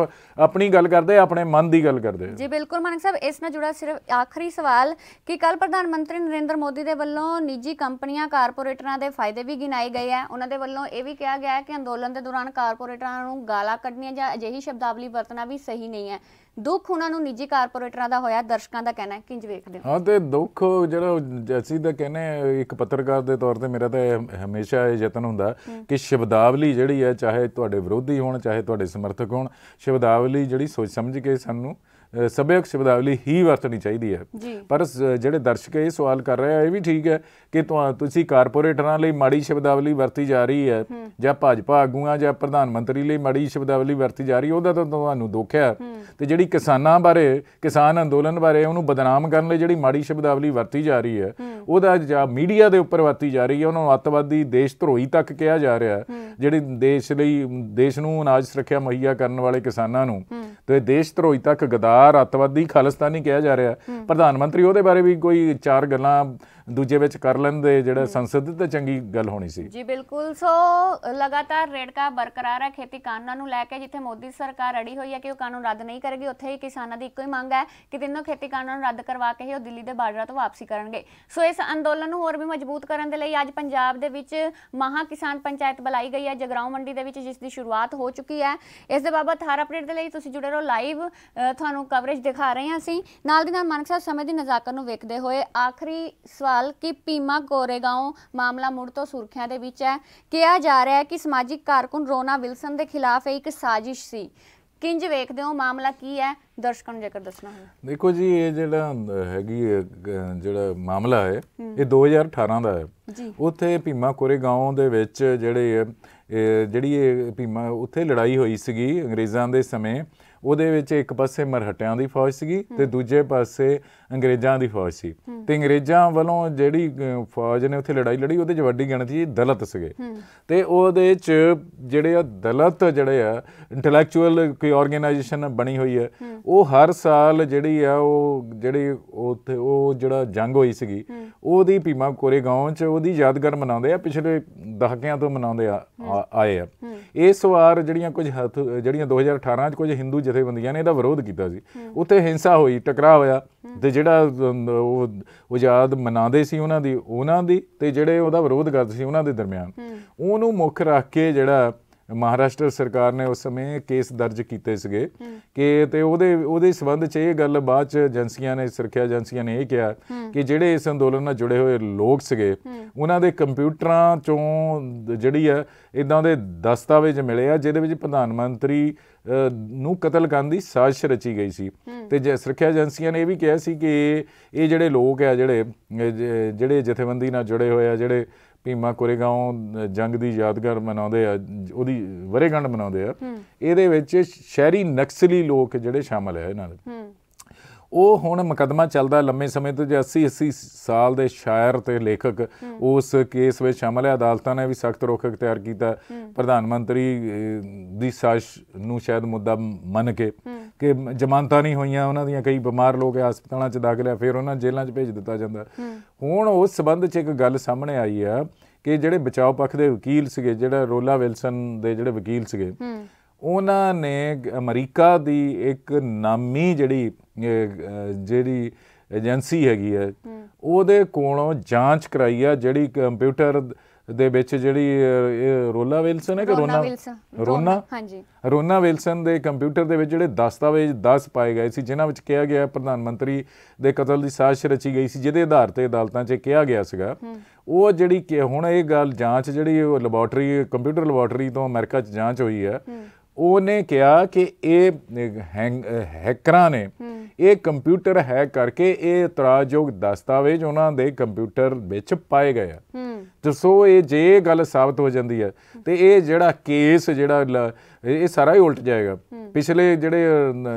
ਆਪਣੀ ਗੱਲ ਕਰਦੇ ਆ ਆਪਣੇ ਮਨ ਦੀ ਗੱਲ ਕਰਦੇ ਆ ਜੀ ਬਿਲਕੁਲ ਮਾਨਕ ਸਾਹਿਬ ਇਸ ਨਾਲ ਜੁੜਾ ਸਿਰਫ ਆਖਰੀ ਸਵਾਲ ਕਿ ਕੱਲ ਪ੍ਰਧਾਨ ਮੰਤਰੀ ਨਰਿੰਦਰ ਮੋਦੀ ਦੇ ਵੱਲੋਂ ਨਿੱਜੀ ਕੰਪਨੀਆਂ ਕਾਰਪੋਰੇਟਰਾਂ ਦੇ ਫਾਇਦੇ ਵੀ ਗਿਣਾਏ ਗਏ ਆ ਉਹਨਾਂ ਦੇ ਵੱਲੋਂ ਇਹ ਵੀ ਕਿਹਾ ਗਿਆ ਹੈ ਕਿ ਅੰਦੋਲਨ ਦੇ ਦੌਰਾਨ ਕਾਰਪੋਰੇਟਰਾਂ ਨੂੰ ਗਾਲਾਂ ਕੱਢਣੀਆਂ ਜਾਂ ਅਜਿਹੀ ਸ਼ਬਦਾਵਲੀ ਵਰਤਣਾ ਵੀ ਸਹੀ ਨਹੀਂ ਹੈ ਦੁੱਖ ਉਹਨਾਂ ਨੂੰ ਨਿੱਜੀ ਕਾਰਪੋਰੇਟਰਾਂ ਦਾ ਹੋਇਆ ਦਰਸ਼ਕਾਂ ਦਾ ਕਹਿਣਾ ਕਿੰਜ ਵੇਖਦੇ ਹਾਂ ਤੇ ਦੁੱਖ ਜਿਹੜਾ ਜੈਸੀ ਦਾ ਕਹਿੰਨੇ ਇੱਕ ਪੱਤਰਕਾਰ ਦੇ ਤੌਰ ਤੇ ਮੇਰਾ ਤਾਂ ਹਮੇਸ਼ਾ ਇਹ ਯਤਨ ਹੁੰਦਾ ਕਿ ਸ਼ਬਦਾਵਲੀ ਜਿਹੜੀ ਹੈ ਚਾਹੇ ਤੁਹਾਡੇ ਵਿਰੋਧੀ ਹੋਣ ਚਾਹੇ ਤੁਹਾਡੇ ਸਮਰਥਕ ਹੋਣ ਸ਼ਬਦਾਵਲੀ ਜਿਹੜੀ ਸੋਚ ਸਮਝ ਕੇ ਸਾਨੂੰ ਸਭਿਅਕ ਸ਼ਬਦਾਵਲੀ ਹੀ ਵਰਤਣੀ ਚਾਹੀਦੀ ਹੈ ਪਰ ਜਿਹੜੇ ਦਰਸ਼ਕ ਇਹ ਸਵਾਲ ਕਰ ਰਹੇ ਆ ਇਹ ਵੀ ਠੀਕ ਹੈ ਕਿ ਤੁਸੀਂ ਕਾਰਪੋਰੇਟਰਾਂ ਲਈ ਮਾੜੀ ਸ਼ਬਦਾਵਲੀ ਵਰਤੀ ਜਾ ਰਹੀ ਹੈ ਜਾਂ ਭਾਜਪਾ ਆਗੂਆਂ ਜਾਂ ਪ੍ਰਧਾਨ ਮੰਤਰੀ ਲਈ ਮਾੜੀ ਸ਼ਬਦਾਵਲੀ ਵਰਤੀ ਜਾ ਰਹੀ ਉਹਦਾ ਤਾਂ ਤੁਹਾਨੂੰ ਦੁੱਖ ਹੈ ਤੇ ਜਿਹੜੀ ਕਿਸਾਨਾਂ ਬਾਰੇ ਕਿਸਾਨ ਅੰਦੋਲਨ ਬਾਰੇ ਉਹਨੂੰ ਬਦਨਾਮ ਕਰਨ ਲਈ ਜਿਹੜੀ ਮਾੜੀ ਸ਼ਬਦਾਵਲੀ ਵਰਤੀ ਜਾ ਰਹੀ ਹੈ ਉਹਦਾ ਜਾਂ ਮੀਡੀਆ ਦੇ ਉੱਪਰ ਵਰਤੀ ਜਾ ਰਹੀ ਹੈ ਉਹਨਾਂ ਨੂੰ ਅੱਤਵਾਦੀ ਦੇਸ਼ ਧਰੋਹੀ ਤੱਕ ਕਿਹਾ ਜਾ ਰਿਹਾ ਜਿਹੜੀ ਦੇਸ਼ ਲਈ ਦੇਸ਼ ਨੂੰ ਅਨਾਜ ਸੁਰੱਖਿਆ ਮਹੱਈਆ ਕਰਨ ਵਾਲੇ ਕਿਸਾਨਾਂ ਨੂੰ ਤੇ ਦੇਸ਼ ਧਰੋਹੀ ਤੱਕ ਗਦਾ ਸਰਕਾਰ ਅਤਵਾਦੀ ਖਾਲਸਤਾਨੀ ਕਿਹਾ ਜਾ ਰਿਹਾ ਪ੍ਰਧਾਨ ਮੰਤਰੀ ਉਹਦੇ ਬਾਰੇ ਵੀ ਕੋਈ ਚਾਰ ਗੱਲਾਂ ਦੂਜੇ ਵਿੱਚ ਕਰ ਲੈਂਦੇ ਜਿਹੜਾ ਸੰਸਦ ਤੇ ਚੰਗੀ ਗੱਲ ਹੋਣੀ ਸੀ ਜੀ ਬਿਲਕੁਲ ਸੋ ਲਗਾਤਾਰ ਰੇੜਕਾ ਬਰਕਰਾਰ ਹੈ ਖੇਤੀ ਕਾਨੂੰਨਾਂ ਨੂੰ ਲੈ ਕੇ ਜਿੱਥੇ ਮੋਦੀ ਸਰਕਾਰ ਅੜੀ ਹੋਈ ਹੈ ਕਿ ਉਹ ਕਾਨੂੰਨ ਰੱਦ ਨਹੀਂ ਕਰੇਗੀ ਉੱਥੇ ਹੀ ਕਿਸਾਨਾਂ ਦੀ ਇੱਕੋ ਹੀ ਮੰਗ ਹੈ ਕਿ ਤਿੰਨੋਂ ਖੇਤੀ ਕਾਨੂੰਨ ਰੱਦ ਕਰਵਾ ਕੇ ਹੀ ਉਹ ਦਿੱਲੀ ਦੇ ਬਾਰਡਰਾਂ ਤੋਂ ਵਾਪਸੀ ਕਰਨਗੇ ਸੋ ਇਸ ਅੰਦੋਲਨ ਨੂੰ ਹੋਰ ਵੀ ਮਜ਼ਬੂਤ ਕਰਨ ਦੇ ਲਈ ਅੱਜ ਪੰਜਾਬ ਦੇ ਵਿੱਚ ਮਹਾ ਕਿਸਾਨ ਪੰਚਾਇਤ ਬੁਲਾਈ ਗਈ ਹੈ ਜਗਰਾਉਂ ਮੰਡੀ ਦੇ ਵਿੱਚ ਜਿਸ ਦੀ ਸ਼ੁਰੂਆਤ ਹੋ ਚੁੱਕੀ ਹੈ ਇਸ ਦੇ ਬਾਬਤ ਹਰ ਅਪਡੇਟ ਦੇ ਲਈ ਤੁਸੀਂ ਜੁੜੇ ਰਹੋ ਲਾਈਵ ਤੁਹਾਨੂੰ ਕਵਰੇਜ ਦਿਖਾ ਰਹੇ ਹਾਂ ਅਸੀਂ ਨਾਲ ਦੀ ਨਾਲ ਮਾਨਕ ਸਾਹਿਬ ਸਮੇਂ ਦੀ ਨਜ਼ਾਕਤ ਨੂੰ ਵੇਖਦੇ ਹੋਏ ਆਖਰੀ ਸਵਾਲ ਕਿ ਪੀਮਾ ਕੋਰੇਗਾਉਂ ਮਾਮਲਾ ਮੁੜ ਤੋਂ ਸੁਰਖੀਆਂ ਦੇ ਵਿੱਚ ਹੈ ਕਿਹਾ ਜਾ ਰਿਹਾ ਹੈ ਕਿ ਸਮਾਜਿਕ ਕਾਰਕੁਨ ਰੋਨਾ ਵਿਲਸਨ ਦੇ ਖਿਲਾਫ ਇੱਕ ਸਾਜ਼ਿਸ਼ ਸੀ ਕਿੰਜ ਵੇਖਦੇ ਹੋ ਮਾਮਲਾ ਕੀ ਹੈ ਦਰਸ਼ਕਾਂ ਨੂੰ ਜੇਕਰ ਦੱਸਣਾ ਹੋਵੇ ਦੇਖੋ ਜੀ ਇਹ ਜਿਹੜਾ ਹੈਗੀ ਜਿਹੜਾ ਮਾਮਲਾ ਹੈ ਇਹ 2018 ਦਾ ਹੈ ਉੱਥੇ ਪੀਮਾ ਕੋਰੇ ਦੇ ਵਿੱਚ ਜਿਹੜੇ ਜਿਹੜੀ ਇਹ ਪੀਮਾ ਉੱਥੇ ਲੜਾਈ ਹੋਈ ਸੀਗੀ ਅੰਗਰੇਜ਼ਾਂ ਦੇ ਸਮੇਂ ਉਹਦੇ ਵਿੱਚ ਇੱਕ ਪਾਸੇ ਮਰਹਟਿਆਂ ਦੀ ਫੌਜ ਸੀਗੀ ਤੇ ਦੂਜੇ ਪਾਸੇ ਅੰਗਰੇਜ਼ਾਂ ਦੀ ਫੌਜ ਸੀ ਤੇ ਅੰਗਰੇਜ਼ਾਂ ਵੱਲੋਂ ਜਿਹੜੀ ਫੌਜ ਨੇ ਉੱਥੇ ਲੜਾਈ ਲੜੀ ਉਹਦੇ 'ਚ ਵੱਡੀ ਗਿਣਤੀ ਦਲਤ ਸੀਗੇ ਤੇ ਉਹਦੇ 'ਚ ਜਿਹੜੇ ਆ ਦਲਤ ਜਿਹੜੇ ਆ ਇੰਟੈਲੈਕਚੁਅਲ ਕੋਈ ਆਰਗੇਨਾਈਜੇਸ਼ਨ ਬਣੀ ਹੋਈ ਹੈ ਉਹ ਹਰ ਸਾਲ ਜਿਹੜੀ ਆ ਉਹ ਜਿਹੜੀ ਉੱਥੇ ਉਹ ਜਿਹੜਾ ਜੰਗ ਹੋਈ ਸੀਗੀ ਉਹਦੀ ਭੀਮਾ ਕੋਰੇ ਗਾਉਂ 'ਚ ਉਹਦੀ ਯਾਦਗਾਰ ਮਨਾਉਂਦੇ ਆ ਪਿਛਲੇ ਦਹਾਕਿਆਂ ਤੋਂ ਮਨਾਉਂਦੇ ਆ ਆਏ ਆ ਇਸ ਵਾਰ ਜਿਹੜੀਆਂ ਕੁਝ ਜਿਹੜੀਆਂ 2018 'ਚ ਕੁਝ ਹਿੰਦੂ ਜਥੇਬੰਦੀਆਂ ਨੇ ਇਹਦਾ ਵਿਰੋਧ ਕੀਤਾ ਸੀ ਉੱਥੇ ਹਿੰਸਾ ਹੋਈ ਟਕਰਾਅ ਹੋਇਆ ਤੇ ਜਿਹੜਾ ਉਹ ਆਜ਼ਾਦ ਮਨਾਉਂਦੇ ਸੀ ਉਹਨਾਂ ਦੀ ਉਹਨਾਂ ਦੀ ਤੇ ਜਿਹੜੇ ਉਹਦਾ ਵਿਰੋਧ ਕਰਦੇ ਸੀ ਉਹਨਾਂ ਦੇ ਦਰਮਿਆਨ ਉਹਨੂੰ ਮੁੱਖ ਰੱਖ ਕੇ ਜਿਹੜਾ ਮਹਾਰਾਸ਼ਟਰ ਸਰਕਾਰ ਨੇ ਉਸ ਸਮੇਂ ਕੇਸ ਦਰਜ ਕੀਤੇ ਸੀਗੇ ਕਿ ਤੇ ਉਹਦੇ ਉਹਦੇ ਸਬੰਧ 'ਚ ਇਹ ਗੱਲ ਬਾਅਦ 'ਚ ਏਜੰਸੀਆਂ ਨੇ ਸੁਰੱਖਿਆ ਏਜੰਸੀਆਂ ਨੇ ਇਹ ਕਿਹਾ ਕਿ ਜਿਹੜੇ ਇਸ ਅੰਦੋਲਨ ਨਾਲ ਜੁੜੇ ਹੋਏ ਲੋਕ ਸੀਗੇ ਉਹਨਾਂ ਦੇ ਕੰਪਿਊਟਰਾਂ 'ਚੋਂ ਜਿਹੜੀ ਆ ਇਦਾਂ ਦੇ ਦਸਤਾਵੇਜ਼ ਮਿਲੇ ਆ ਜਿਹਦੇ ਵਿੱਚ ਪ੍ਰਧਾਨ ਮੰਤਰੀ ਨੂੰ ਕਤਲ ਕਰਨ ਦੀ ਸਾਜ਼ਿਸ਼ ਰਚੀ ਗਈ ਸੀ ਤੇ ਜੇ ਸੁਰੱਖਿਆ ਏਜੰਸੀਆਂ ਨੇ ਇਹ ਵੀ ਕਿਹਾ ਸੀ ਕਿ ਇਹ ਜਿਹੜੇ ਲੋਕ ਆ ਜਿਹੜੇ ਜਿਹੜੇ ਜਥੇਬੰਦੀ ਨਾਲ ਜੁੜੇ ਹੋਏ ਆ ਜਿਹੜੇ ਭੀਮਾ ਕੋਰੇਗਾਉਂ ਜੰਗ ਦੀ ਯਾਦਗਾਰ ਮਨਾਉਂਦੇ ਆ ਉਹਦੀ ਵਰੇਗੰਢ ਮਨਾਉਂਦੇ ਆ ਇਹਦੇ ਵਿੱਚ ਸ਼ਹਿਰੀ ਨਕਸਲੀ ਲੋਕ ਜਿਹੜੇ ਸ਼ਾਮਲ ਹੈ ਇਹਨਾਂ ਦੇ ਉਹ ਹੁਣ ਮੁਕਦਮਾ ਚੱਲਦਾ ਲੰਮੇ ਸਮੇਂ ਤੋਂ ਜੇ 80 80 ਸਾਲ ਦੇ ਸ਼ਾਇਰ ਤੇ ਲੇਖਕ ਉਸ ਕੇਸ ਵਿੱਚ ਸ਼ਾਮਲ ਹੈ ਅਦਾਲਤਾਂ ਨੇ ਵੀ ਸਖਤ ਰੋਕ ਇਖਤਿਆਰ ਕੀਤਾ ਪ੍ਰਧਾਨ ਮੰਤਰੀ ਦੀ ਸਾਸ਼ ਨੂੰ ਸ਼ਾਇਦ ਮੁੱਦਾ ਮੰਨ ਕੇ ਕਿ ਜ਼ਮਾਨਤਾਂ ਨਹੀਂ ਹੋਈਆਂ ਉਹਨਾਂ ਦੀਆਂ ਕਈ ਬਿਮਾਰ ਲੋਕ ਹਸਪਤਾਲਾਂ 'ਚ ਦਾਖਲ ਫਿਰ ਉਹਨਾਂ ਜੇਲ੍ਹਾਂ 'ਚ ਭੇਜ ਦਿੱਤਾ ਜਾਂਦਾ ਹੁਣ ਉਸ ਸੰਬੰਧ 'ਚ ਇੱਕ ਗੱਲ ਸਾਹਮਣੇ ਆਈ ਆ ਕਿ ਜਿਹੜੇ ਬਚਾਓ ਪੱਖ ਦੇ ਵਕੀਲ ਸੀਗੇ ਜਿਹੜਾ ਰੋਲਾ ਵਿਲਸਨ ਦੇ ਜਿਹੜੇ ਵਕੀਲ ਸੀਗੇ ਉਹਨਾਂ ਨੇ ਅਮਰੀਕਾ ਦੀ ਇੱਕ ਨਾਮੀ ਜਿਹੜੀ ਜਿਹੜੀ ਏਜੰਸੀ ਹੈਗੀ ਹੈ ਉਹਦੇ ਕੋਲੋਂ ਜਾਂਚ ਕਰਾਈ ਆ ਜਿਹੜੀ ਕੰਪਿਊਟਰ ਦੇ ਵਿੱਚ ਜਿਹੜੀ ਰੋਲਾ ਵਿਲਸਨ ਹੈ ਕਿ ਰੋਨਾ ਰੋਨਾ ਹਾਂਜੀ ਰੋਨਾ ਵਿਲਸਨ ਦੇ ਕੰਪਿਊਟਰ ਦੇ ਵਿੱਚ ਜਿਹੜੇ ਦਸਤਾਵੇਜ਼ 10 ਪਾਏ ਗਏ ਸੀ ਜਿਨ੍ਹਾਂ ਵਿੱਚ ਕਿਹਾ ਗਿਆ ਪ੍ਰਧਾਨ ਮੰਤਰੀ ਦੇ ਕਤਲ ਦੀ ਸਾਜ਼ਿਸ਼ ਰਚੀ ਗਈ ਸੀ ਜਿਹਦੇ ਆਧਾਰ ਤੇ ਅਦਾਲਤਾਂ 'ਚ ਕਿਹਾ ਗਿਆ ਸੀਗਾ ਉਹ ਜਿਹੜੀ ਹੁਣ ਇਹ ਗੱਲ ਜਾਂਚ ਜਿਹੜੀ ਲੈਬੋਰਟਰੀ ਕੰਪਿਊਟਰ ਲੈਬੋਰਟਰੀ ਤੋਂ ਅਮਰੀਕਾ 'ਚ ਜਾਂਚ ਹੋਈ ਹੈ ਉਹਨੇ ਕਿਹਾ ਕਿ ਇਹ ਹੈਕਰਾਂ ਨੇ ਇਹ ਕੰਪਿਊਟਰ ਹੈਕ ਕਰਕੇ ਇਹ ਇਤਰਾਜ਼ਯੋਗ ਦਸਤਾਵੇਜ਼ ਉਹਨਾਂ ਦੇ ਕੰਪਿਊਟਰ ਵਿੱਚ ਪਾਏ ਗਏ ਆ ਸੋ ਇਹ ਜੇ ਗੱਲ ਸਾਬਤ ਹੋ ਜਾਂਦੀ ਹੈ ਤੇ ਇਹ ਜਿਹੜਾ ਕੇਸ ਜਿਹੜਾ ਇਹ ਸਾਰਾ ਹੀ ਉਲਟ ਜਾਏਗਾ ਪਿਛਲੇ ਜਿਹੜੇ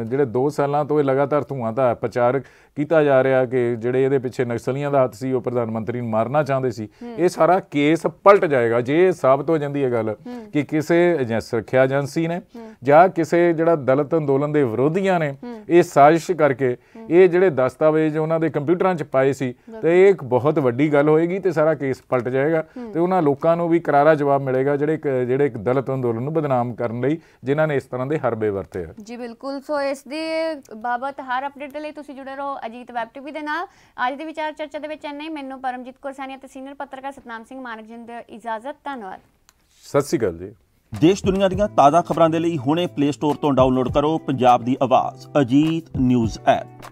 ਜਿਹੜੇ 2 ਸਾਲਾਂ ਤੋਂ ਇਹ ਲਗਾਤਾਰ ਧੂਆਂ ਦਾ ਪ੍ਰਚਾਰ ਕੀਤਾ ਜਾ ਰਿਹਾ ਕਿ ਜਿਹੜੇ ਇਹਦੇ ਪਿੱਛੇ ਨਕਸਲੀਆਂ ਦਾ ਹੱਥ ਸੀ ਉਹ ਪ੍ਰਧਾਨ ਮੰਤਰੀ ਨੂੰ ਮਾਰਨਾ ਚਾਹੁੰਦੇ ਸੀ ਇਹ ਸਾਰਾ ਕੇਸ ਪਲਟ ਜਾਏਗਾ ਜੇ ਸਾਬਤ ਹੋ ਜਾਂਦੀ ਹੈ ਗੱਲ ਕਿ ਕਿਸੇ ਸੁਰੱਖਿਆ ਏਜੰਸੀ ਨੇ ਜਾਂ ਕਿਸੇ ਜਿਹੜਾ ਦਲਿਤ ਅੰਦੋਲਨ ਦੇ ਵਿਰੋਧੀਆਂ ਨੇ ਇਹ ਸਾਜ਼ਿਸ਼ ਕਰਕੇ ਇਹ ਜਿਹੜੇ ਦਸਤਾਵੇਜ਼ ਉਹਨਾਂ ਦੇ ਕੰਪਿਊਟਰਾਂ 'ਚ ਪਾਏ ਸੀ ਤੇ ਇਹ ਇੱਕ ਬਹੁਤ ਵੱਡੀ ਗੱਲ ਹੋਏਗੀ ਤੇ ਸਾਰਾ ਕੇਸ ਪਲਟ ਜਾਏਗਾ ਤੇ ਉਹਨਾਂ ਲੋਕਾਂ ਨੂੰ ਵੀ ਕਰਾਰਾ ਜਵਾਬ ਮਿਲੇਗਾ ਜਿਹੜੇ ਜਿਹੜੇ ਇੱਕ ਦਲਿਤ ਅੰਦੋਲਨ ਨੂੰ ਬਦਨਾਮ ਕਰਨ ਲਈ ਜਿਨ੍ਹਾਂ ਨੇ ਇਸ ਤਰ੍ਹਾਂ ਦੇ ਹਰਬੇ ਵਰਤੇ ਆ ਜੀ ਬਿਲਕੁਲ ਸੋ ਇਸ ਦੀ ਬਾਬਤ ਹਰ ਅਪਡੇਟ ਲਈ ਤੁਸੀਂ ਜੁੜੇ ਰਹੋ ਅਜੀਤ ਵੈਬ ਟੀਵੀ ਦੇ ਨਾਲ ਅੱਜ ਦੇ ਵਿਚਾਰ ਚਰਚਾ ਦੇ ਵਿੱਚ ਇੰਨੇ ਹੀ ਮੈਨੂੰ ਪਰਮਜੀਤ ਸਾਨੀਆ ਤੇ ਸੀਨੀਅਰ ਪੱਤਰਕਾਰ ਸਤਨਾਮ ਸਿੰਘ ਮਾਨਕ ਜੀ ਇਜਾਜ਼ਤ ਧੰਨਵਾਦ ਸਤਿ ਸ੍ਰੀ ਅਕਾਲ ਜੀ ਦੇਸ਼ ਦੁਨੀਆ ਦੀਆਂ ਤਾਜ਼ਾ ਖਬਰਾਂ ਦੇ ਲਈ ਹੁਣੇ ਪਲੇ ਸਟੋਰ ਤੋਂ ਡਾਊਨਲੋਡ ਕਰੋ ਪੰਜਾਬ ਦੀ ਆਵਾਜ਼ ਅਜੀਤ ਨਿਊਜ਼ ਐਪ